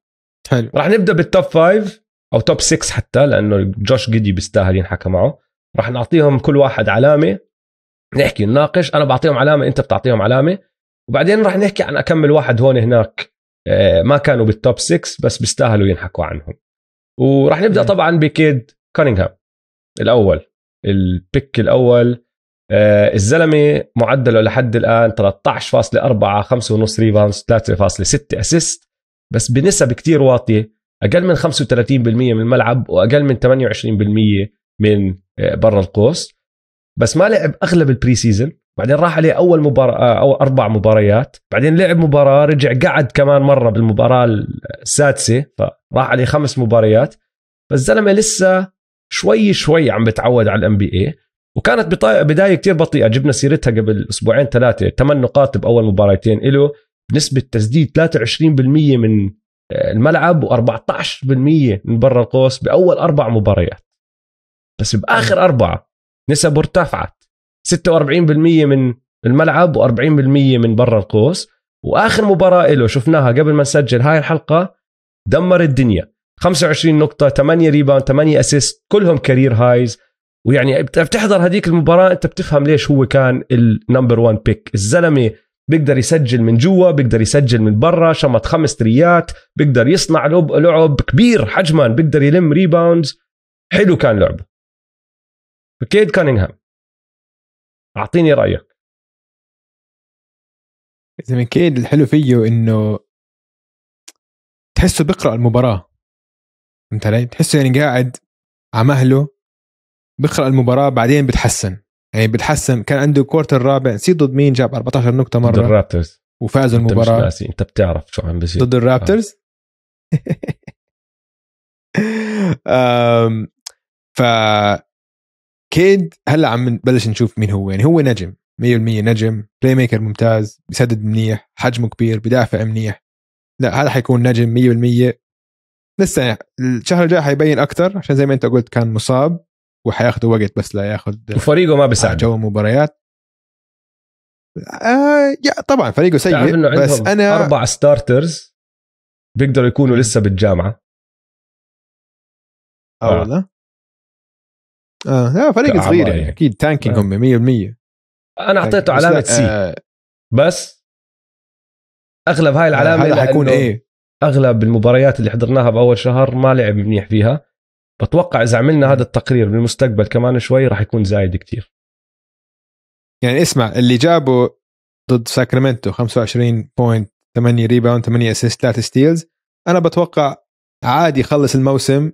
حلو راح نبدا بالتوب 5 او توب 6 حتى لانه جوش جيدي بيستاهل ينحكى معه راح نعطيهم كل واحد علامه نحكي نناقش انا بعطيهم علامه انت بتعطيهم علامه وبعدين راح نحكي عن اكمل واحد هون هناك آه، ما كانوا بالتوب 6 بس بيستاهلوا ينحكوا عنهم وراح نبدا طبعا بكيد كونينغهام الاول البيك الاول آه، الزلمه معدله لحد الان 13.4 5.5 ريفانس 3.6 اسيست بس بنسب كتير واطيه اقل من 35% من الملعب واقل من 28% من آه، برا القوس بس ما لعب اغلب البري سيزون بعدين راح عليه اول مباراه آه، او اربع مباريات بعدين لعب مباراه رجع قعد كمان مره بالمباراه السادسه فراح عليه خمس مباريات فالزلمه لسه شوي شوي عم بتعود على الام بي اي وكانت بدايه كتير بطيئه جبنا سيرتها قبل اسبوعين ثلاثه ثمان نقاط باول مباراتين له بنسبه تسديد 23% من آه، الملعب و14% من برا القوس باول اربع مباريات بس باخر اربعه نسبه ارتفعت 46% من الملعب و40% من برا القوس واخر مباراه له شفناها قبل ما نسجل هاي الحلقه دمر الدنيا 25 نقطه 8 ريباوند 8 اسيست كلهم كارير هايز ويعني بتحضر هذيك المباراه انت بتفهم ليش هو كان النمبر 1 بيك الزلمه بيقدر يسجل من جوا بيقدر يسجل من برا شمط خمس تريات بيقدر يصنع لعب كبير حجما بيقدر يلم ريباوندز حلو كان لعبه كيد كانينغهام اعطيني رايك اذا من كيد الحلو فيه انه تحسه بيقرا المباراه فهمت علي؟ تحسه يعني قاعد على مهله بيقرا المباراه بعدين بتحسن يعني بتحسن كان عنده كورتر رابع نسيت ضد مين جاب 14 نقطه مره ضد الرابترز وفازوا المباراه انت مش ناسي انت بتعرف شو عم بيصير ضد الرابترز آه. ف كيد هلا عم نبلش نشوف مين هو يعني هو نجم 100% نجم بلاي ميكر ممتاز بيسدد منيح حجمه كبير بدافع منيح لا هذا حيكون نجم 100% لسه الشهر الجاي حيبين اكثر عشان زي ما انت قلت كان مصاب وحياخذ وقت بس لا ياخذ وفريقه ما بيساعد جو مباريات آه يا طبعا فريقه سيء بس انا اربع ستارترز بيقدروا يكونوا لسه بالجامعه اه والله اه لا فريق صغير يعني, يعني، اكيد تانكينج آه. هم 100% انا طيب، اعطيته علامه سي آه. بس اغلب هاي العلامه آه. حيكون ايه اغلب المباريات اللي حضرناها باول شهر ما لعب منيح فيها بتوقع اذا عملنا هذا التقرير بالمستقبل كمان شوي راح يكون زايد كتير يعني اسمع اللي جابه ضد ساكرامنتو 25 بوينت 8 ريباوند 8 اسيست 3 ستيلز انا بتوقع عادي يخلص الموسم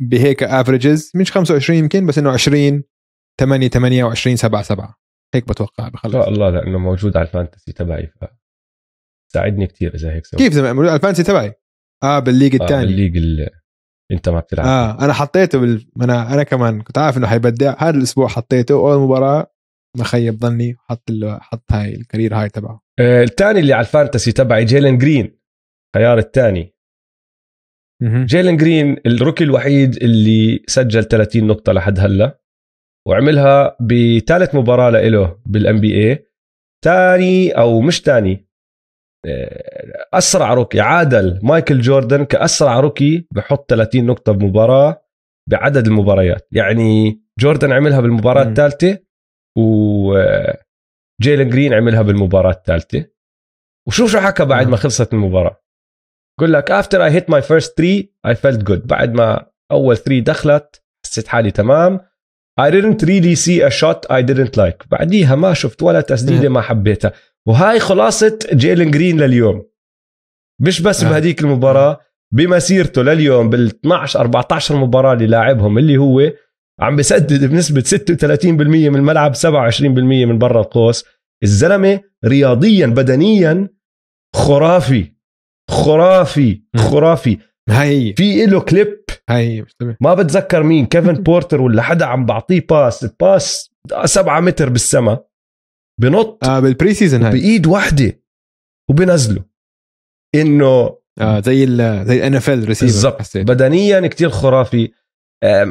بهيك افريجز مش 25 يمكن بس انه 20 8 8 و20 7 7 هيك بتوقع بخلص لا الله لانه موجود على الفانتسي تبعي ف ساعدني كثير اذا هيك سوى. كيف زي موجود على الفانتسي تبعي اه بالليج الثاني آه بالليج اللي انت ما بتلعب اه انا حطيته بال... انا انا كمان كنت عارف انه حيبدع هذا الاسبوع حطيته اول مباراه ما خيب ظني حط ال... حط هاي الكارير هاي تبعه آه الثاني اللي على الفانتسي تبعي جيلن جرين خيار الثاني جيلن جرين الروكي الوحيد اللي سجل 30 نقطة لحد هلا وعملها بثالث مباراة له بالان بي اي ثاني او مش ثاني آه، اسرع روكي عادل مايكل جوردن كاسرع روكي بحط 30 نقطة بمباراة بعدد المباريات يعني جوردن عملها بالمباراة الثالثة و آه، جيلن جرين عملها بالمباراة الثالثة وشوف شو حكى بعد ما خلصت المباراة بقول لك after I hit my first three I felt good بعد ما اول ثري دخلت حسيت حالي تمام I didn't really see a shot I didn't like بعديها ما شفت ولا تسديده نعم. ما حبيتها وهاي خلاصة جيلين جرين لليوم مش بس نعم. بهديك المباراة بمسيرته لليوم بال 12 14 مباراة اللي لاعبهم اللي هو عم بسدد بنسبة 36% من الملعب 27% من برا القوس الزلمة رياضيا بدنيا خرافي خرافي خرافي هي في له كليب هي ما بتذكر مين كيفن بورتر ولا حدا عم بعطيه باس الباس سبعة متر بالسما بنط آه بالبري سيزون هاي بايد وحده وبنزله انه اه زي الـ زي الان اف ال بالضبط بدنيا كتير خرافي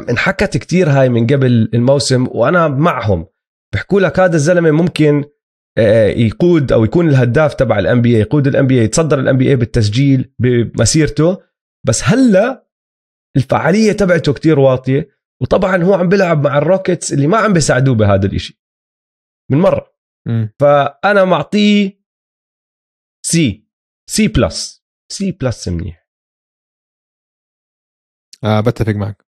انحكت كتير هاي من قبل الموسم وانا معهم بحكوا لك هذا الزلمه ممكن آه، آه، يقود او يكون الهداف تبع الان بي يقود الان بي يتصدر الان بي بالتسجيل بمسيرته بس هلا الفعاليه تبعته كتير واطيه وطبعا هو عم بيلعب مع الروكيتس اللي ما عم بيساعدوه بهذا الاشي من مره م. فانا معطيه سي سي بلس سي بلس منيح آه بتفق معك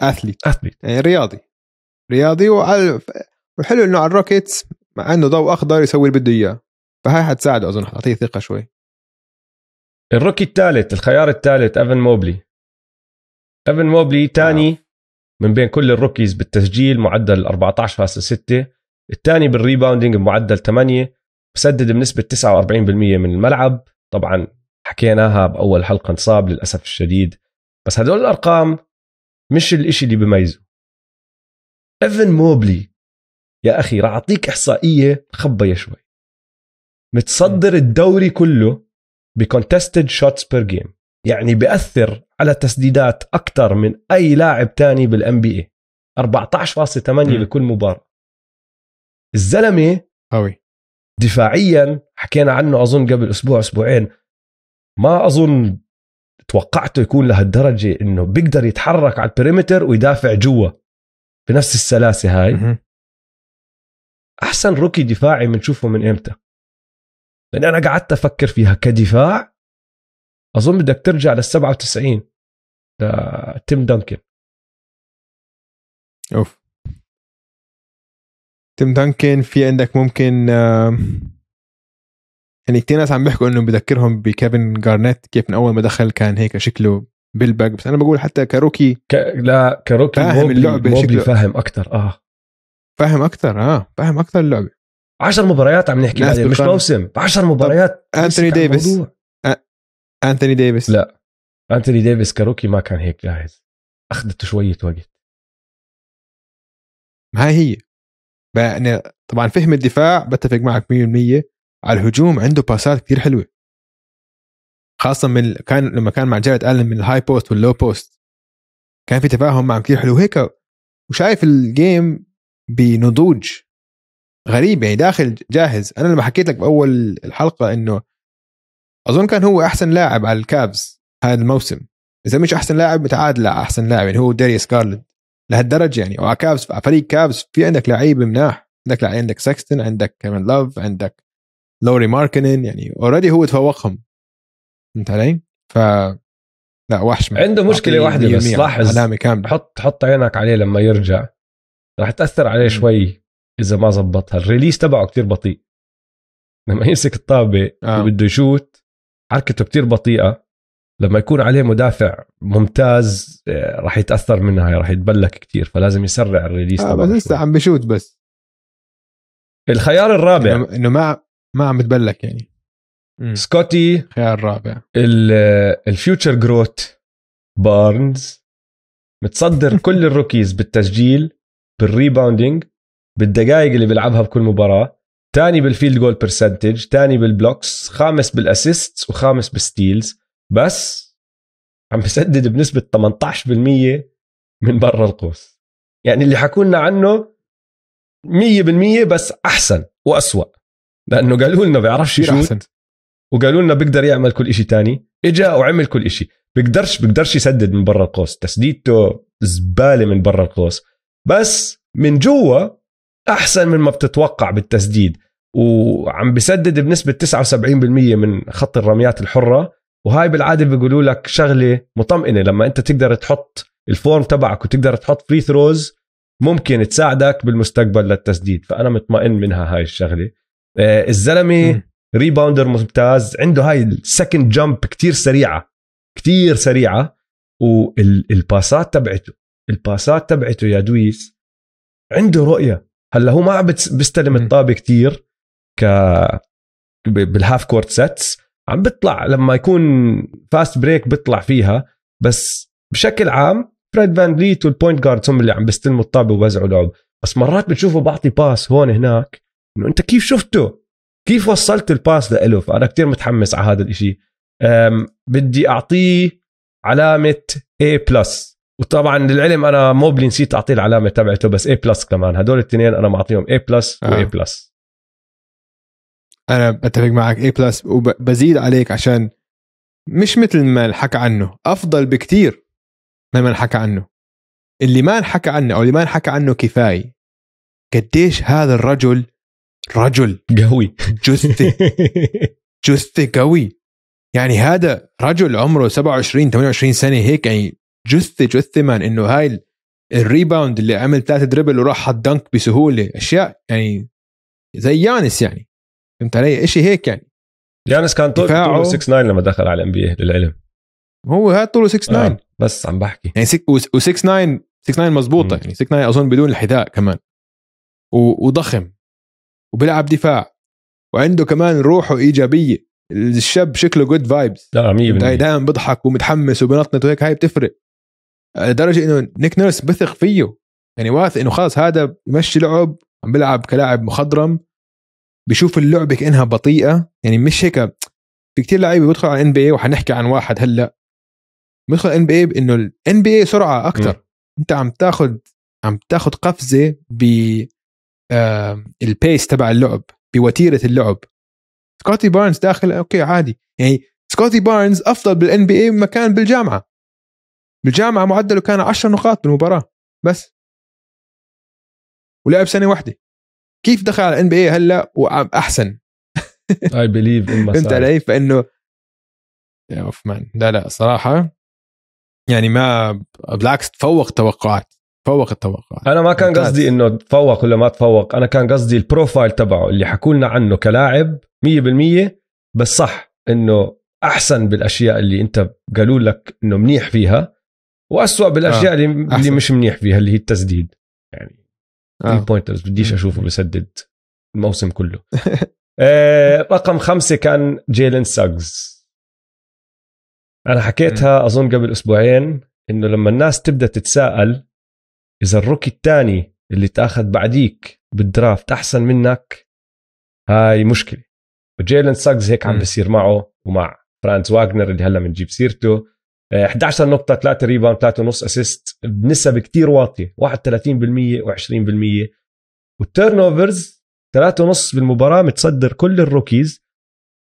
اثليت اثليت يعني رياضي رياضي وعلى انه على الروكيتس مع انه ضوء اخضر يسوي اللي بده اياه فهاي حتساعده اظن حتعطيه ثقه شوي الروكي الثالث الخيار الثالث ايفن موبلي ايفن موبلي ثاني آه. نعم. من بين كل الروكيز بالتسجيل معدل 14.6 الثاني بالريباوندينج بمعدل 8 مسدد بنسبة 49% من الملعب طبعا حكيناها بأول حلقة انصاب للأسف الشديد بس هدول الأرقام مش الإشي اللي بميزه ايفن موبلي يا اخي رح اعطيك احصائيه خبيه شوي متصدر الدوري كله بكونتستد شوتس بير جيم يعني بياثر على تسديدات أكثر من أي لاعب تاني بالان بي اي 14.8 بكل مباراة الزلمة قوي دفاعيا حكينا عنه أظن قبل أسبوع أسبوعين ما أظن توقعته يكون لهالدرجة إنه بيقدر يتحرك على البريمتر ويدافع جوا بنفس السلاسة هاي احسن روكي دفاعي بنشوفه من امتى لان يعني انا قعدت افكر فيها كدفاع اظن بدك ترجع لل 97 لتيم دانكن اوف تيم دانكن في عندك ممكن يعني كثير ناس عم بيحكوا انه بذكرهم بكيفن جارنيت كيف من اول ما دخل كان هيك شكله بالباك بس انا بقول حتى كاروكي ك... لا كاروكي فاهم اللعبه موبي فاهم اكثر اه فاهم اكثر اه فاهم اكثر اللعبه 10 مباريات عم نحكي عليه مش موسم 10 مباريات انثوني ديفيس انثوني ديفيس لا انثوني ديفيس كروكي ما كان هيك جاهز اخذته شويه وقت ما هي يعني طبعا فهم الدفاع بتفق معك 100% على الهجوم عنده باسات كثير حلوه خاصه من كان لما كان مع جاريت الن من الهاي بوست واللو بوست كان في تفاهم معه كثير حلو هيك وشايف الجيم بنضوج غريب يعني داخل جاهز انا لما حكيت لك باول الحلقه انه اظن كان هو احسن لاعب على الكابز هذا الموسم اذا مش احسن لاعب متعادل احسن لاعب يعني هو داري سكارلت لهالدرجه يعني وعلى كابز فريق كابز في عندك لعيبه مناح عندك عندك سكستن عندك كمان لوف عندك لوري ماركنن يعني اوريدي هو تفوقهم فهمت علي؟ ف لا وحش عنده مشكله واحده بس لاحظ علامه كامله حط حط عينك عليه لما يرجع رح تاثر عليه شوي اذا ما زبطها الريليس تبعه كتير بطيء لما يمسك الطابه آه. بده يشوت حركته كتير بطيئه لما يكون عليه مدافع ممتاز آه، راح يتاثر منها راح يتبلك كتير فلازم يسرع الريليس آه بس لسه عم بشوت بس الخيار الرابع انه, إنه ما ما عم بتبلك يعني مم. سكوتي خيار رابع الفيوتشر جروت بارنز متصدر كل الروكيز بالتسجيل بالريباوندينج بالدقائق اللي بيلعبها بكل مباراه ثاني بالفيلد جول برسنتج ثاني بالبلوكس خامس بالاسيست وخامس بالستيلز بس عم بسدد بنسبه 18% من برا القوس يعني اللي حكونا عنه 100% بس احسن واسوا لانه قالوا لنا بيعرفش شو وقالوا لنا بيقدر يعمل كل شيء تاني اجا وعمل كل شيء بيقدرش بيقدرش يسدد من برا القوس تسديدته زباله من برا القوس بس من جوا احسن من ما بتتوقع بالتسديد وعم بسدد بنسبه 79% من خط الرميات الحره وهاي بالعاده بيقولوا لك شغله مطمئنه لما انت تقدر تحط الفورم تبعك وتقدر تحط فري ثروز ممكن تساعدك بالمستقبل للتسديد فانا مطمئن منها هاي الشغله آه الزلمه ريباوندر ممتاز عنده هاي السكند جامب كتير سريعه كتير سريعه والباسات تبعته الباسات تبعته يا دويس عنده رؤيه هلا هو ما عم بيستلم الطابه كتير ك بالهاف كورت سيتس عم بيطلع لما يكون فاست بريك بيطلع فيها بس بشكل عام فريد فان ليت والبوينت جاردز هم اللي عم بيستلموا الطابه ووزعوا لعب بس مرات بتشوفه بعطي باس هون هناك انه انت كيف شفته كيف وصلت الباس لإله فانا كتير متحمس على هذا الاشي بدي اعطيه علامه A بلس وطبعا للعلم انا مو بلي نسيت اعطيه العلامه تبعته بس اي بلس كمان هدول الاثنين انا معطيهم اي بلس واي بلس انا بتفق معك اي بلس وبزيد عليك عشان مش مثل ما انحكى عنه افضل بكثير ما انحكى عنه اللي ما انحكى عنه او اللي ما انحكى عنه كفايه قديش هذا الرجل رجل قوي جثه جثه قوي يعني هذا رجل عمره 27 28 سنه هيك يعني جثه جثه مان انه هاي الريباوند اللي عمل ثلاثة دربل وراح حط دنك بسهوله اشياء يعني زي يانس يعني فهمت علي؟ شيء هيك يعني يانس كان طول طوله 6 9 لما دخل على الام بي للعلم هو هاي طوله 6 9 آه بس عم بحكي يعني 6 و 6 9 6 9 مضبوطه يعني 6 9 اظن بدون الحذاء كمان و... وضخم وبيلعب دفاع وعنده كمان روحه ايجابيه الشاب شكله جود فايبس لا 100% دائما بيضحك ومتحمس وبنطنط وهيك هاي بتفرق لدرجه انه نيك نيرس بثق فيه يعني واثق انه خلاص هذا بمشي لعب عم بيلعب كلاعب مخضرم بشوف اللعبه كانها بطيئه يعني مش هيك في كثير لعيبه بيدخلوا على ان بي اي وحنحكي عن واحد هلا بيدخل ان بي اي انه الان بي اي سرعه اكثر انت عم تاخذ عم تاخذ قفزه ب البيس تبع اللعب بوتيره اللعب سكوتي بارنز داخل اوكي عادي يعني سكوتي بارنز افضل بالان بي اي مكان بالجامعه بالجامعه معدله كان 10 نقاط بالمباراه بس ولعب سنه واحده كيف دخل على الان بي هلا واحسن اي بليف فهمت علي فانه يا اوف مان لا لا صراحه يعني ما بالعكس تفوق توقعات تفوق التوقعات انا ما كان قصدي انه تفوق ولا ما تفوق انا كان قصدي البروفايل تبعه اللي حكوا لنا عنه كلاعب 100% بس صح انه احسن بالاشياء اللي انت قالوا لك انه منيح فيها واسوء بالاشياء آه. اللي أحسن. اللي مش منيح فيها اللي هي التسديد يعني آه. البوينترز بديش اشوفه بسدد الموسم كله آه رقم خمسة كان جيلين ساجز انا حكيتها اظن قبل اسبوعين انه لما الناس تبدا تتساءل اذا الروكي الثاني اللي تاخذ بعديك بالدرافت احسن منك هاي مشكله وجيلين ساجز هيك عم بصير معه ومع فرانس واجنر اللي هلا بنجيب سيرته 11 نقطة 3 ريباوند 3 ونص اسيست بنسب كتير واطية 31% و20% والتيرن اوفرز 3 ونص بالمباراة متصدر كل الروكيز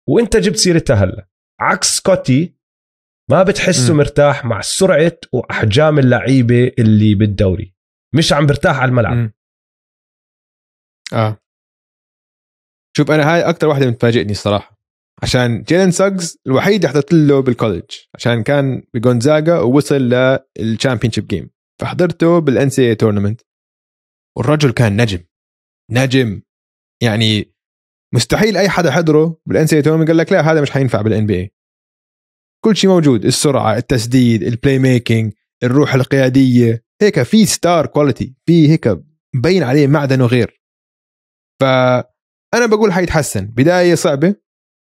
وانت جبت سيرتها هلا عكس سكوتي ما بتحسه م. مرتاح مع سرعة واحجام اللعيبة اللي بالدوري مش عم برتاح على الملعب م. اه شوف انا هاي اكثر واحدة بتفاجئني الصراحة عشان جيلن ساجز الوحيد حضرت له بالكولج عشان كان بجونزاجا ووصل للشامبيون شيب جيم فحضرته بالان سي تورنمنت والرجل كان نجم نجم يعني مستحيل اي حدا حضره بالان سي تورنمنت قال لك لا هذا مش حينفع بالان بي اي كل شيء موجود السرعه التسديد البلاي ميكينج الروح القياديه هيك في ستار كواليتي في هيك مبين عليه معدنه غير فانا بقول حيتحسن بدايه صعبه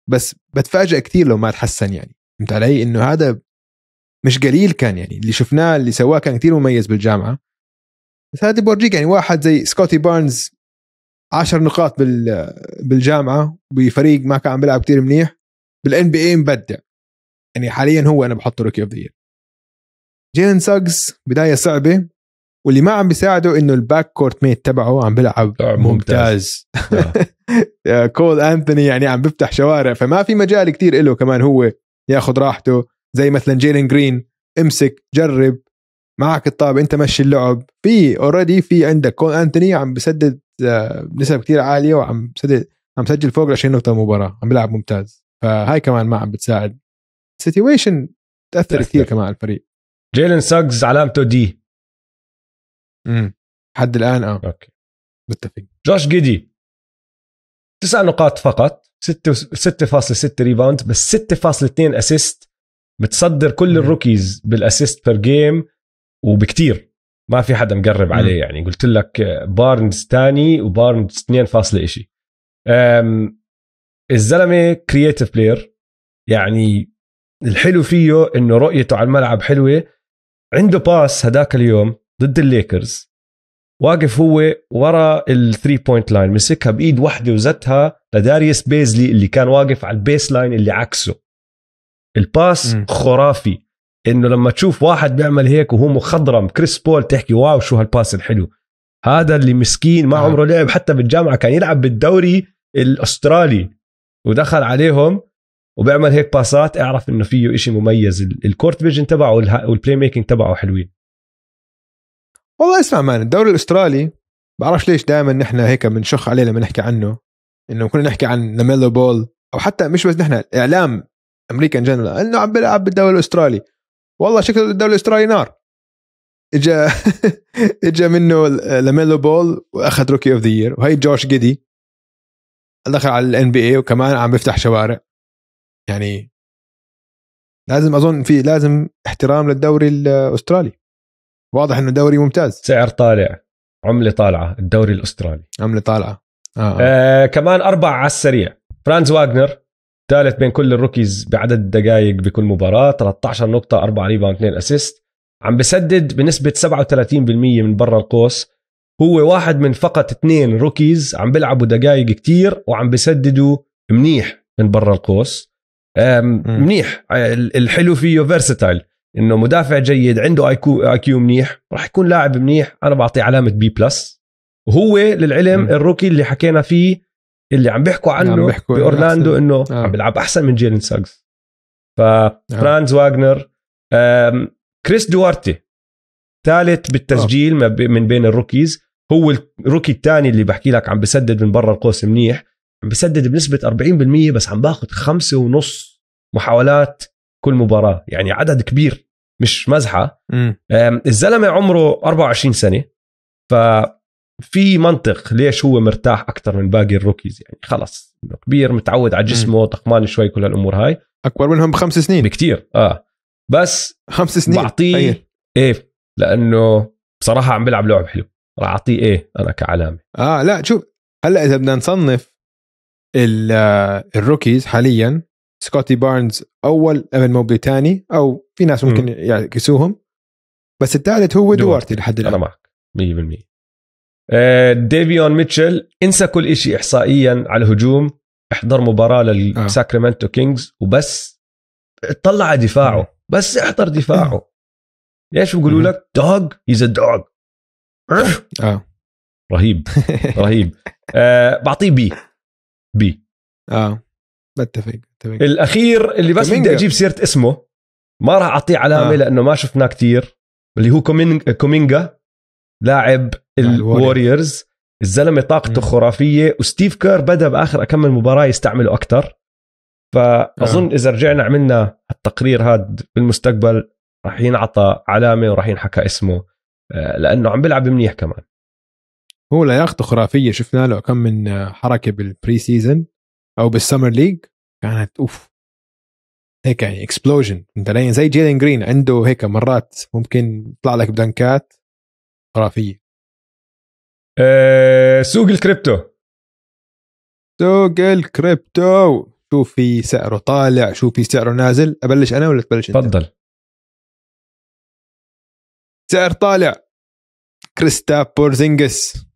بس بتفاجئ كثير لو ما تحسن يعني فهمت علي انه هذا مش قليل كان يعني اللي شفناه اللي سواه كان كثير مميز بالجامعه بس هذا بورجيك يعني واحد زي سكوتي بارنز عشر نقاط بال بالجامعه بفريق ما كان عم بيلعب كثير منيح بالان بي اي مبدع يعني حاليا هو انا بحطه روكي اوف ذا جيلن ساجز بدايه صعبه واللي ما عم بيساعده انه الباك كورت ميت تبعه عم بيلعب آه، ممتاز, آه. كول انثوني يعني عم بيفتح شوارع فما في مجال كتير له كمان هو ياخذ راحته زي مثلا جيلين جرين امسك جرب معك الطابة انت مشي اللعب في اوريدي في عندك كول انثوني عم بسدد آه، نسب كتير عاليه وعم بسدد عم سجل فوق 20 نقطه مباراه عم بيلعب ممتاز فهاي كمان ما عم بتساعد سيتويشن تاثر كثير كمان على الفريق جيلين ساجز علامته دي امم حد الان اه اوكي متفق جوش جيدي تسع نقاط فقط 6.6 ريباوند بس 6.2 اسيست متصدر كل مم. الروكيز بالاسيست بير جيم وبكتير ما في حدا مقرب عليه مم. يعني قلت لك بارنز ثاني وبارنز 2 فاصلة شيء الزلمه كرييتيف بلاير يعني الحلو فيه انه رؤيته على الملعب حلوه عنده باس هداك اليوم ضد الليكرز واقف هو ورا الثري بوينت لاين مسكها بايد وحده وزتها لداريس بيزلي اللي كان واقف على البيس لاين اللي عكسه الباس م. خرافي انه لما تشوف واحد بيعمل هيك وهو مخضرم كريس بول تحكي واو شو هالباس الحلو هذا اللي مسكين ما نعم. عمره لعب حتى بالجامعه كان يلعب بالدوري الاسترالي ودخل عليهم وبيعمل هيك باسات اعرف انه فيه شيء مميز الكورت فيجن تبعه والبلاي ميكنج تبعه حلوين والله اسمع مان الدوري الاسترالي بعرفش ليش دائما نحن هيك بنشخ عليه لما نحكي عنه انه كنا نحكي عن لاميلو بول او حتى مش بس نحن الاعلام امريكا ان جنرال انه عم بيلعب بالدوري الاسترالي والله شكل الدوري الاسترالي نار اجى اجى منه لاميلو بول واخذ روكي اوف ذا يير وهي جوش جيدي دخل على الان بي اي وكمان عم بيفتح شوارع يعني لازم اظن في لازم احترام للدوري الاسترالي واضح انه دوري ممتاز سعر طالع عمله طالعه الدوري الاسترالي عمله طالعه آه. آه. آه، كمان اربع على السريع فرانز واجنر ثالث بين كل الروكيز بعدد الدقائق بكل مباراه 13 نقطه 4 ريباوند 2 اسيست عم بسدد بنسبه 37% من برا القوس هو واحد من فقط اثنين روكيز عم بيلعبوا دقائق كتير وعم بسددوا منيح من برا القوس منيح آه، الحلو فيه فيرساتايل انه مدافع جيد عنده اي كيو اي كيو منيح راح يكون لاعب منيح انا بعطيه علامه بي بلس وهو للعلم م. الروكي اللي حكينا فيه اللي عم بيحكوا عنه عم بيحكوا باورلاندو انه آه. عم بيلعب احسن من جيلين ساجز آه. فرانز آه. واجنر كريس دوارتي ثالث بالتسجيل آه. من بين الروكيز هو الروكي الثاني اللي بحكي لك عم بسدد من برا القوس منيح عم بسدد بنسبه 40% بس عم باخذ خمسة ونص محاولات كل مباراه يعني عدد كبير مش مزحه الزلمه عمره 24 سنه ف في منطق ليش هو مرتاح اكثر من باقي الروكيز يعني خلص كبير متعود على جسمه طقمان شوي كل هالامور هاي اكبر منهم بخمس سنين بكثير اه بس خمس سنين بعطيه أيه. ايه لانه بصراحه عم بيلعب لعب حلو راح اعطيه ايه انا كعلامه اه لا شوف هلا اذا بدنا نصنف آه، الروكيز حاليا سكوتي بارنز اول ايفن موبلي ثاني او في ناس ممكن يعكسوهم بس الثالث هو دوارتي لحد الان انا معك 100% آه، ديفيون ميتشل انسى كل شيء احصائيا على الهجوم احضر مباراه للساكرامنتو آه. كينجز وبس اطلع على دفاعه بس احضر دفاعه ليش بقولوا لك دوغ هيز دوغ رهيب رهيب آه بعطيه بي بي اه بتفق بتفق الاخير اللي بس بدي اجيب سيره اسمه ما راح اعطيه علامه آه. لانه ما شفناه كتير اللي هو كومينج... كومينجا لاعب الوريورز الزلمه طاقته خرافيه وستيف كير بدا باخر كم مباراه يستعمله اكثر فاظن آه. اذا رجعنا عملنا التقرير هذا بالمستقبل راح ينعطى علامه وراح ينحكى اسمه آه، لانه عم بيلعب منيح كمان هو لياقته خرافيه شفنا له كم من حركه بالبري سيزن او بالسمر ليج كانت اوف هيك يعني اكسبلوجن انت لين زي جيلين جرين عنده هيك مرات ممكن يطلع لك بدنكات خرافيه أه سوق الكريبتو سوق الكريبتو شو في سعره طالع شو في سعره نازل ابلش انا ولا تبلش انت تفضل سعر طالع كريستا بورزينجس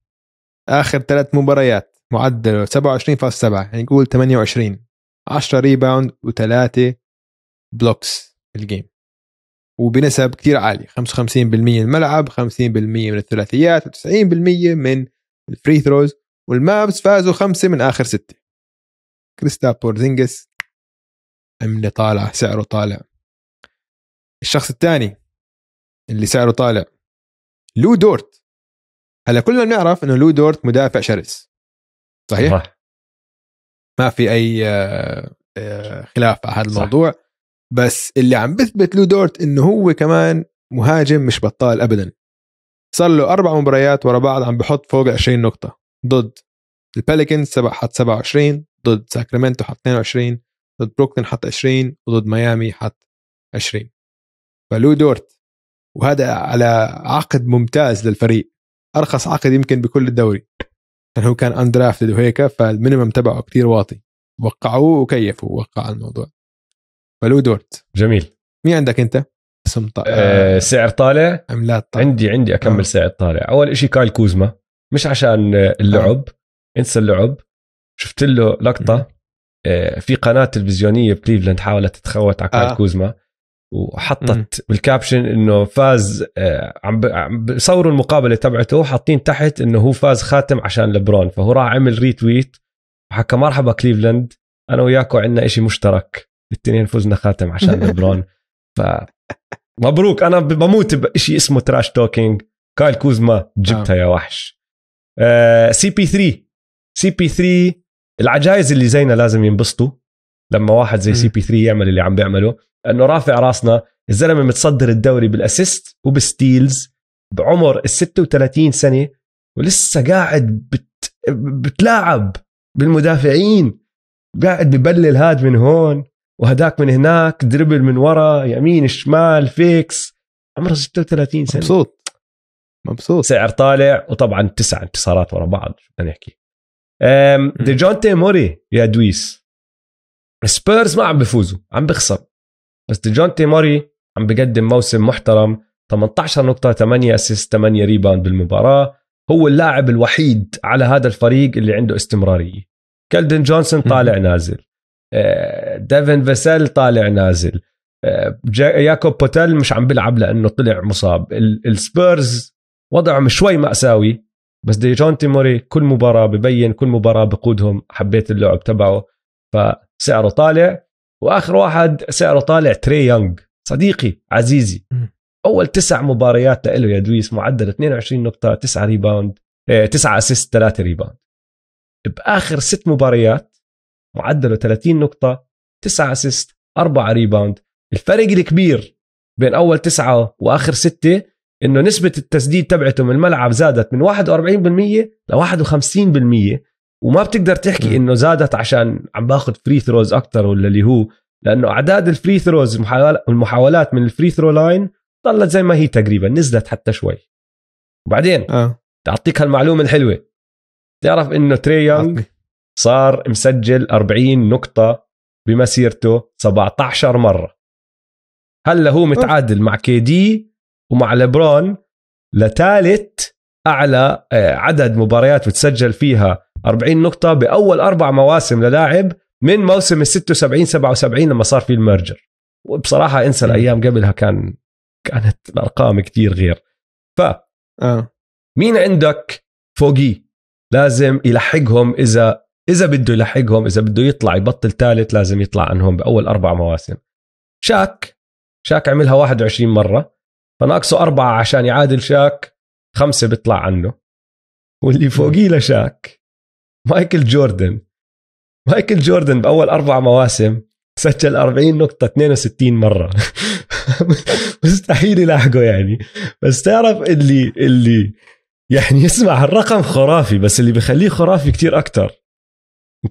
اخر ثلاث مباريات معدله 27.7 يعني قول 28 10 ريباوند و3 بلوكس الجيم وبنسب كثير عاليه 55% الملعب 50% من الثلاثيات 90% من الفري ثروز والمابس فازوا خمسه من اخر سته كريستا بورزينجس عمله طالعه سعره طالع الشخص الثاني اللي سعره طالع لو دورت هلا كلنا بنعرف انه لو دورت مدافع شرس صحيح؟ صح. ما في اي آه، خلاف على هذا الموضوع صح. بس اللي عم بثبت لو دورت انه هو كمان مهاجم مش بطال ابدا صار له اربع مباريات ورا بعض عم بحط فوق ال 20 نقطه ضد الباليكنز سبع حط 27 ضد ساكرامنتو حط 22 ضد بروكلين حط 20 وضد ميامي حط 20 فلو دورت وهذا على عقد ممتاز للفريق ارخص عقد يمكن بكل الدوري عشان هو كان اندرافتد وهيك فالمينيمم تبعه كتير واطي وقعوه وكيفوا وقع الموضوع فلو دورت جميل مين عندك انت؟ اسم طالع أه سعر طالع عملات طالع عندي عندي اكمل أه. سعر طالع اول شيء كايل كوزما مش عشان اللعب أه. انسى اللعب شفت له لقطه أه. في قناه تلفزيونيه بكليفلاند حاولت تتخوت على كايل آه. كوزما وحطت م. بالكابشن انه فاز آه، عم بصوروا المقابله تبعته حاطين تحت انه هو فاز خاتم عشان لبرون فهو راح عمل ريتويت وحكى مرحبا كليفلاند انا وياكو عندنا إشي مشترك الاثنين فزنا خاتم عشان لبرون ف مبروك انا بموت بشيء اسمه تراش توكينج كايل كوزما جبتها آه. يا وحش سي بي 3 سي بي 3 العجائز اللي زينا لازم ينبسطوا لما واحد زي سي بي 3 يعمل اللي عم بيعمله لانه رافع راسنا الزلمه متصدر الدوري بالاسيست وبالستيلز بعمر ال 36 سنه ولسه قاعد بت... بتلاعب بالمدافعين قاعد ببلل هاد من هون وهداك من هناك دربل من ورا يمين شمال فيكس عمره 36 سنه مبسوط مبسوط سعر طالع وطبعا تسع انتصارات ورا بعض بدنا نحكي ديجونتي موري يا دويس سبيرز ما عم بفوزوا عم بخسر بس ديجونتي ماري عم بقدم موسم محترم 18 نقطة 8 اسيست 8 ريباوند بالمباراة هو اللاعب الوحيد على هذا الفريق اللي عنده استمرارية كالدن جونسون طالع نازل ديفن آه، فيسيل طالع نازل آه، ياكوب بوتل مش عم بيلعب لانه طلع مصاب السبيرز وضعهم شوي ماساوي بس دي جونتي تيموري كل مباراه ببين كل مباراه بقودهم حبيت اللعب تبعه ف سعره طالع واخر واحد سعره طالع تري يونغ صديقي عزيزي اول تسع مباريات له يا دويس معدل 22 نقطه 9 ريباوند 9 اسيست 3 ريباوند باخر ست مباريات معدله 30 نقطه 9 اسيست 4 ريباوند الفرق الكبير بين اول تسعه واخر سته انه نسبه التسديد تبعته من الملعب زادت من 41% ل 51% وما بتقدر تحكي انه زادت عشان عم باخذ فري ثروز اكثر ولا اللي هو لانه اعداد الفري ثروز المحاولات من الفري ثرو لاين ظلت زي ما هي تقريبا نزلت حتى شوي وبعدين آه. تعطيك هالمعلومه الحلوه تعرف انه تري يونغ صار مسجل 40 نقطه بمسيرته 17 مره هلا هو آه. متعادل مع كي دي ومع لبرون لثالث اعلى آه، عدد مباريات بتسجل فيها 40 نقطه باول اربع مواسم للاعب من موسم ال 76 77 لما صار في الميرجر وبصراحه انسى الايام قبلها كان كانت الارقام كثير غير ف آه. مين عندك فوقي لازم يلحقهم اذا اذا بده يلحقهم اذا بده يطلع يبطل ثالث لازم يطلع عنهم باول اربع مواسم شاك شاك عملها 21 مره فناقصه اربعه عشان يعادل شاك خمسه بيطلع عنه واللي فوقي لشاك مايكل جوردن مايكل جوردن باول اربع مواسم سجل 40 نقطة 62 مرة مستحيل يلاحقه يعني بس تعرف اللي اللي يعني يسمع الرقم خرافي بس اللي بخليه خرافي كتير أكتر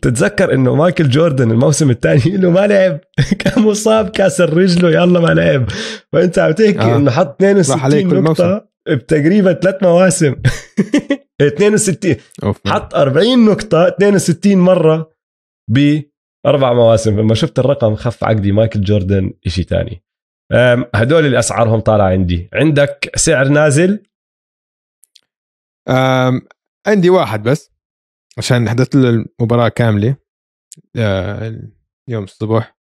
تتذكر انه مايكل جوردن الموسم الثاني انه ما لعب كان مصاب كاسر رجله يلا ما لعب فانت عم تحكي آه. انه حط 62 نقطة بتقريبا ثلاث مواسم 62 حط 40 نقطة 62 مرة بأربع مواسم لما شفت الرقم خف عقدي مايكل جوردن شيء ثاني هدول اللي أسعارهم طالعة عندي عندك سعر نازل عندي واحد بس عشان حضرت المباراة كاملة أه، اليوم الصبح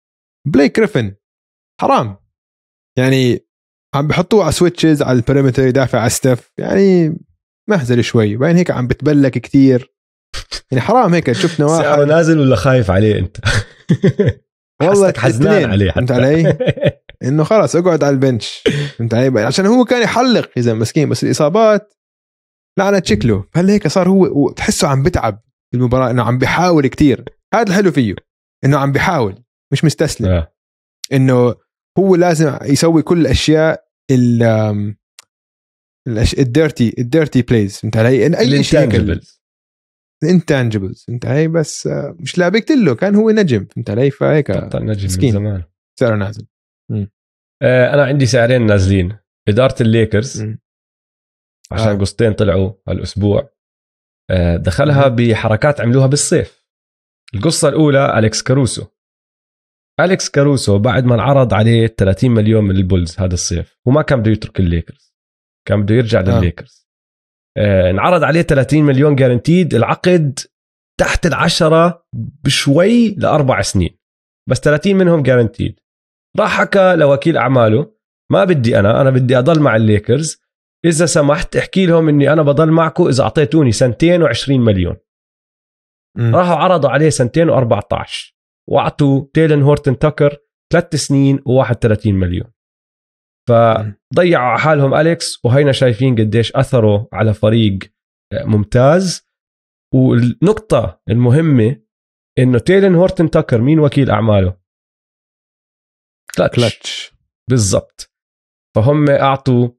بلاي كريفن حرام يعني عم بحطوه على سويتشز على البريمتر يدافع على ستف يعني مهزله شوي وبعدين هيك عم بتبلك كثير يعني حرام هيك شفنا واحد سعره نازل ولا خايف عليه انت والله حزنان عليه حتى علي؟ انه خلص اقعد على البنش فهمت علي؟ عشان هو كان يحلق يا زلمه مسكين بس الاصابات لعنة شكله هلا هيك صار هو وتحسه عم بتعب بالمباراه انه عم بحاول كتير هذا الحلو فيه انه عم بحاول مش مستسلم آه. انه هو لازم يسوي كل الاشياء الديرتي الديرتي بلايز انت علي اي شيء الانتانجبلز فهمت علي بس آه، مش لابقت له كان هو نجم فهمت علي فهيك نجم مسكين زمان سعره نازل آه انا عندي سعرين نازلين اداره الليكرز مم. عشان آه. قصتين طلعوا هالاسبوع آه دخلها بحركات عملوها بالصيف القصه الاولى الكس كاروسو أليكس كاروسو بعد ما انعرض عليه 30 مليون من البولز هذا الصيف وما كان بده يترك الليكرز كان بده يرجع آه. للليكرز آه. انعرض عليه 30 مليون جارنتيد العقد تحت العشرة بشوي لأربع سنين بس 30 منهم جارنتيد راح حكى لوكيل أعماله ما بدي أنا أنا بدي أضل مع الليكرز إذا سمحت احكي لهم إني أنا بضل معكم إذا أعطيتوني سنتين و20 مليون راحوا عرضوا عليه سنتين و14 واعطوا تيلن هورتن تاكر ثلاث سنين و31 مليون فضيعوا على حالهم اليكس وهينا شايفين قديش اثروا على فريق ممتاز والنقطة المهمة انه تيلن هورتن تاكر مين وكيل اعماله؟ كلتش, كلتش. بالضبط فهم اعطوا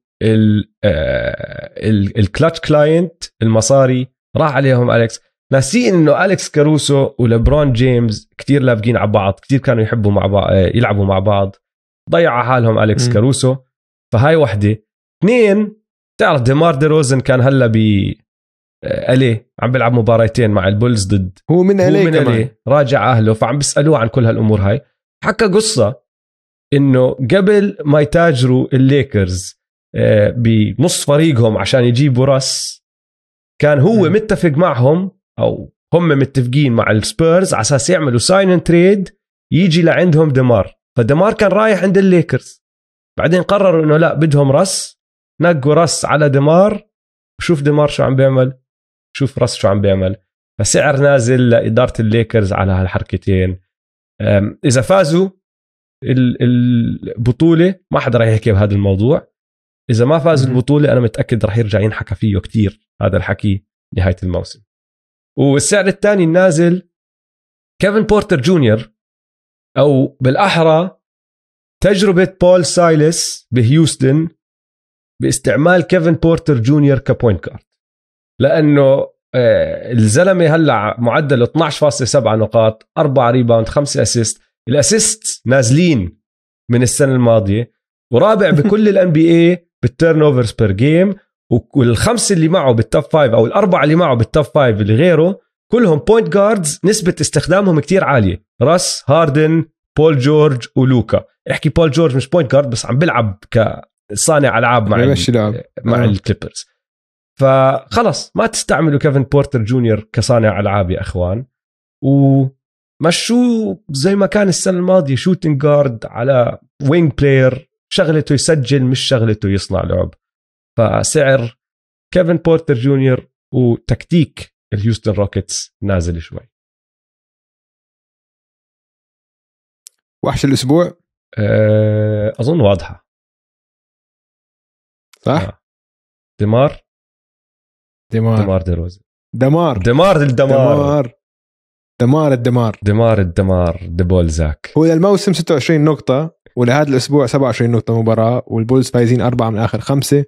آه، الكلتش كلاينت المصاري راح عليهم اليكس ناسيين انه اليكس كاروسو ولبرون جيمس كتير لافقين على بعض كتير كانوا يحبوا مع بعض آه، يلعبوا مع بعض ضيع حالهم اليكس م. كاروسو فهاي وحده اثنين تعرف ديمار دي روزن كان هلا ب الي آه، عم بيلعب مباراتين مع البولز ضد هو من الي من كمان. راجع اهله فعم بيسالوه عن كل هالامور هاي حكى قصه انه قبل ما يتاجروا الليكرز آه، بنص فريقهم عشان يجيبوا راس كان هو م. متفق معهم او هم متفقين مع السبيرز على اساس يعملوا ساين تريد يجي لعندهم دمار فدمار كان رايح عند الليكرز بعدين قرروا انه لا بدهم رس نقوا رس على دمار وشوف دمار شو عم بيعمل شوف رس شو عم بيعمل فسعر نازل لاداره الليكرز على هالحركتين اذا فازوا البطوله ما حدا راح يحكي بهذا الموضوع اذا ما فاز البطوله انا متاكد راح يرجع ينحكى فيه كثير هذا الحكي نهايه الموسم والسعر الثاني النازل كيفن بورتر جونيور او بالاحرى تجربه بول سايلس بهيوستن باستعمال كيفن بورتر جونيور كبوينت كارد لانه آه، الزلمه هلا معدل 12.7 نقاط 4 ريباوند 5 اسيست الاسيست نازلين من السنه الماضيه ورابع بكل الان بي اي بالتيرن اوفرز بير جيم والخمسه اللي معه بالتوب فايف او الاربعه اللي معه بالتوب فايف اللي غيره كلهم بوينت جاردز نسبه استخدامهم كتير عاليه راس هاردن بول جورج ولوكا احكي بول جورج مش بوينت جارد بس عم بيلعب كصانع العاب مع مع آه. الكليبرز فخلص ما تستعملوا كيفن بورتر جونيور كصانع العاب يا اخوان ومشوه زي ما كان السنه الماضيه شوتنج جارد على وينج بلاير شغلته يسجل مش شغلته يصنع لعب فسعر كيفن بورتر جونيور وتكتيك الهيوستن روكيتس نازل شوي وحش الاسبوع آه، اظن واضحه صح آه. دمار دمار دمار دروزن دمار دمار الدمار دمار الدمار دمار الدمار دبول زاك هو الموسم 26 نقطة ولهذا الأسبوع 27 نقطة مباراة والبولز فايزين أربعة من آخر خمسة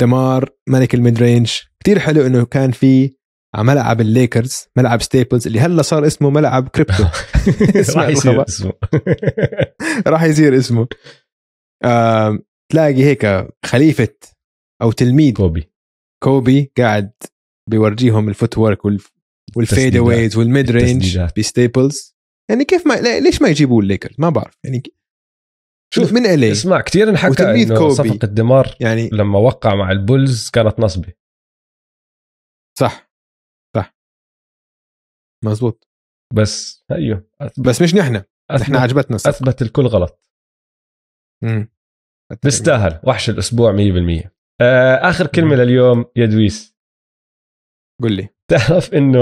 دمار ملك الميد رينج كثير حلو انه كان في على ملعب الليكرز ملعب ستيبلز اللي هلا صار اسمه ملعب كريبتو راح يصير اسمه راح يصير اسمه آه، تلاقي هيك خليفه او تلميذ كوبي كوبي قاعد بيورجيهم الفوت ورك والفيد اويز والميد رينج بستيبلز يعني كيف ما ليش ما يجيبوا الليكرز ما بعرف يعني شوف من الي اسمع كثير انحكى انه صفقه دمار يعني لما وقع مع البولز كانت نصبه صح صح مزبوط بس ايوه أثبت. بس مش نحن نحن عجبتنا الصفقة. اثبت الكل غلط امم بيستاهل وحش الاسبوع 100% آه اخر كلمه مم. لليوم يا دويس قل لي تعرف انه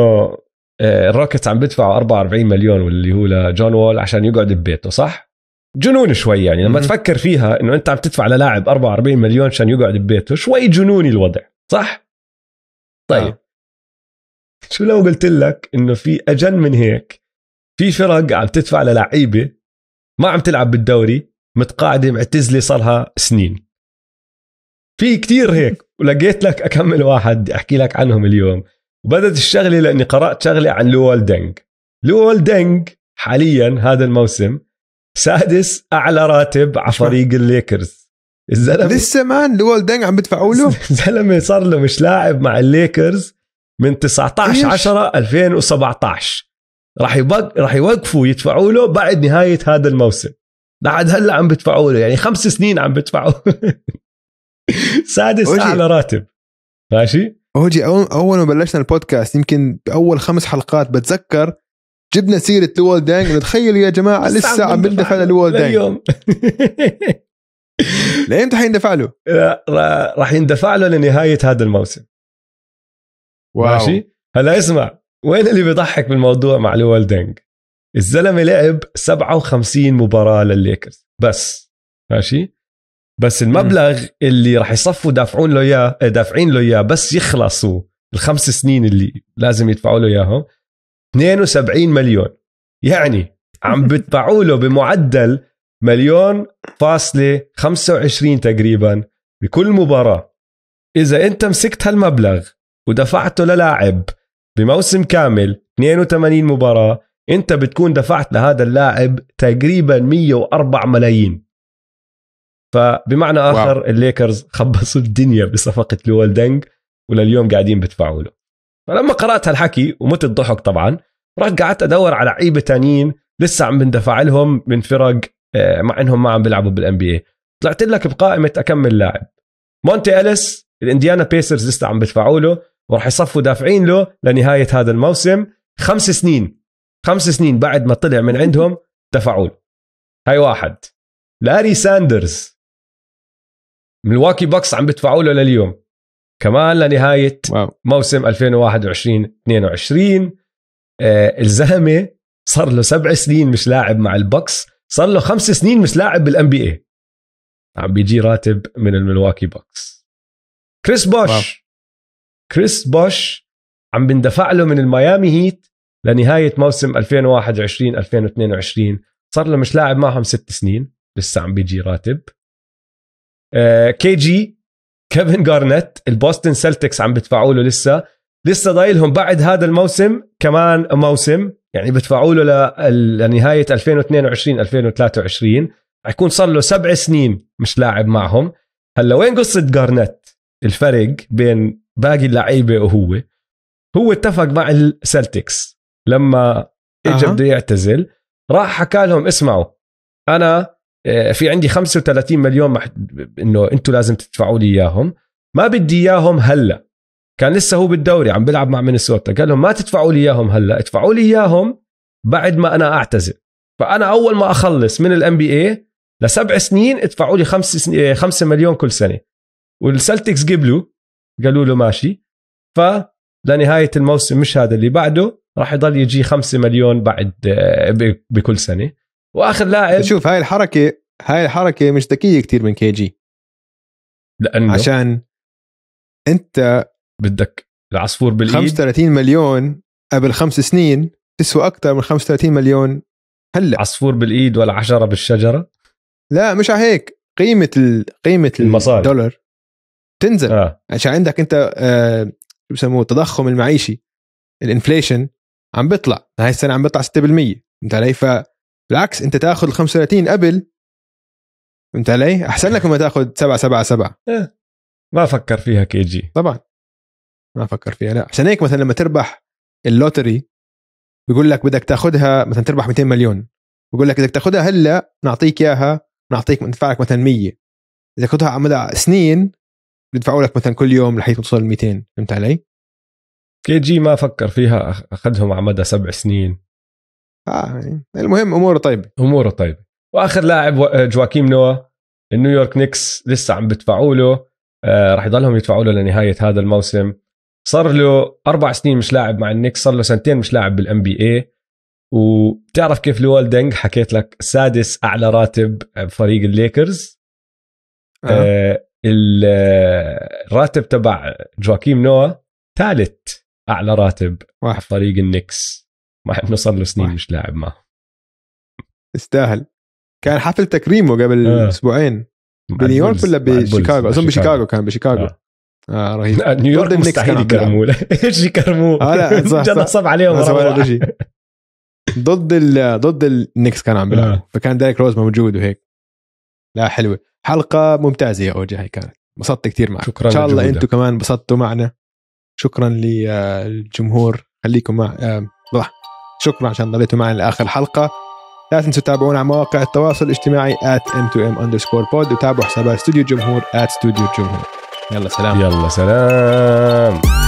آه، الروكيتس عم بدفعوا 44 مليون واللي هو لجون وول عشان يقعد ببيته صح؟ جنون شوي يعني لما تفكر فيها انه انت عم تدفع للاعب 44 مليون عشان يقعد ببيته شوي جنوني الوضع صح طيب آه. شو لو قلت لك انه في اجن من هيك في فرق عم تدفع للعيبه ما عم تلعب بالدوري متقاعده معتزله صار لها سنين في كتير هيك ولقيت لك اكمل واحد بدي احكي لك عنهم اليوم وبدت الشغله لاني قرات شغله عن لوال دنج لوال دنج حاليا هذا الموسم سادس اعلى راتب على فريق الليكرز الزلمه لسه مان لول دنج عم بدفعوا له الزلمه صار له مش لاعب مع الليكرز من 19 10 2017 راح يبق... راح يوقفوا يدفعوا له بعد نهايه هذا الموسم بعد هلا عم بدفعوا له يعني خمس سنين عم بدفعوا سادس أوجي. اعلى راتب ماشي اوجي اول ما بلشنا البودكاست يمكن باول خمس حلقات بتذكر جبنا سيره لوال دانج تخيلوا يا جماعه لسه عم بندفع لوال دانج اليوم حيندفع له؟ راح يندفع له لنهايه هذا الموسم واو. ماشي هلا اسمع وين اللي بيضحك بالموضوع مع لوال دانج الزلمه لعب 57 مباراه للليكرز بس ماشي بس المبلغ م. اللي راح يصفوا دافعون له اياه دافعين له اياه بس يخلصوا الخمس سنين اللي لازم يدفعوا له اياهم 72 مليون يعني عم بيدفعوا له بمعدل مليون فاصلة 25 تقريبا بكل مباراة إذا أنت مسكت هالمبلغ ودفعته للاعب بموسم كامل 82 مباراة أنت بتكون دفعت لهذا اللاعب تقريبا 104 ملايين فبمعنى آخر واو. الليكرز خبصوا الدنيا بصفقة لوال دنج ولليوم قاعدين بدفعوا له فلما قرات هالحكي ومت الضحك طبعا رحت قعدت ادور على لعيبه تانيين لسه عم بندفع لهم من فرق آه، مع انهم ما عم بيلعبوا بالان بي اي طلعت لك بقائمه اكمل لاعب مونتي اليس الانديانا بيسرز لسه عم بدفعوا له وراح يصفوا دافعين له لنهايه هذا الموسم خمس سنين خمس سنين بعد ما طلع من عندهم دفعوا له هاي واحد لاري ساندرز ملواكي بوكس عم بدفعوا له لليوم كمان لنهايه واو. موسم 2021 22 آه الزلمه صار له سبع سنين مش لاعب مع البوكس صار له خمس سنين مش لاعب بالان بي اي عم بيجي راتب من الملواكي بوكس كريس بوش واو. كريس بوش عم بندفع له من الميامي هيت لنهايه موسم 2021 2022 صار له مش لاعب معهم ست سنين لسه عم بيجي راتب آه، كي جي كيفن جارنت البوستن سلتكس عم بدفعوا له لسه لسه ضايلهم بعد هذا الموسم كمان موسم يعني بدفعوا له لنهايه 2022 2023 حيكون صار له سبع سنين مش لاعب معهم هلا وين قصه جارنت الفرق بين باقي اللعيبه وهو هو اتفق مع السلتكس لما اجى أه. بده يعتزل راح حكى لهم اسمعوا انا آه، في عندي 35 مليون مح... انه انتم لازم تدفعوا لي اياهم ما بدي اياهم هلا كان لسه هو بالدوري عم بيلعب مع مينيسوتا قال لهم ما تدفعوا لي اياهم هلا ادفعوا لي اياهم بعد ما انا اعتزل فانا اول ما اخلص من الام بي اي لسبع سنين ادفعوا لي 5 سن... 5 آه، مليون كل سنه والسلتكس قبلوا قالوا له ماشي ف لنهاية الموسم مش هذا اللي بعده راح يضل يجي 5 مليون بعد آه، بكل سنة واخر لاعب شوف هاي الحركه هاي الحركه مش ذكيه كتير من كي جي لانه عشان انت بدك العصفور بالايد 35 مليون قبل خمس سنين تسوى اكثر من 35 مليون هلا عصفور بالايد ولا عشره بالشجره لا مش هيك قيمه قيمه المصاري الدولار تنزل آه. عشان عندك انت آه شو بسموه التضخم المعيشي الانفليشن عم بيطلع هاي السنه عم بيطلع 6% فهمت علي؟ ف بالعكس انت تاخذ ال 35 قبل انت علي؟ احسن لك لما تاخذ 7 7 7 ما فكر فيها كي جي طبعا ما فكر فيها لا عشان هيك مثلا لما تربح اللوتري بيقول لك بدك تاخذها مثلا تربح 200 مليون بيقول لك بدك تاخذها هلا نعطيك اياها نعطيك ندفع لك مثلا 100 اذا تاخذها على مدى سنين بيدفعوا لك مثلا كل يوم لحيث توصل 200 فهمت علي؟ كي جي ما فكر فيها اخذهم على مدى سبع سنين آه يعني. المهم اموره طيبه اموره طيبه واخر لاعب آه، جواكيم نوا النيويورك نيكس لسه عم بدفعوا له آه راح يضلهم يدفعوا له لنهايه هذا الموسم صار له اربع سنين مش لاعب مع النكس صار له سنتين مش لاعب بالان بي اي وبتعرف كيف لوال دنج حكيت لك سادس اعلى راتب بفريق الليكرز آه. آه الراتب آه، تبع جواكيم نوا ثالث اعلى راتب واحد فريق النكس مع انه صار له سنين مش لاعب معه استاهل كان حفل تكريمه قبل آه. اسبوعين بنيويورك ولا بشيكاغو اظن بشيكاغو كان بشيكاغو آه. آه رهيب نيويورك مستحيل يكرموه ايش يكرموه آه لا صح صح نصب عليهم ضد ال ضد النكس كان عم بيلعب آه. فكان ديريك روز موجود وهيك لا حلوه حلقه ممتازه يا اوجي هي كانت انبسطت كثير معك شكرا ان شاء الله انتم كمان انبسطتوا معنا شكرا للجمهور آه، خليكم مع آه، شكرا عشان ضليتوا معنا لاخر حلقه لا تنسوا تتابعونا على مواقع التواصل الاجتماعي at m2m underscore pod وتابعوا حسابات استوديو الجمهور at studio الجمهور يلا سلام يلا سلام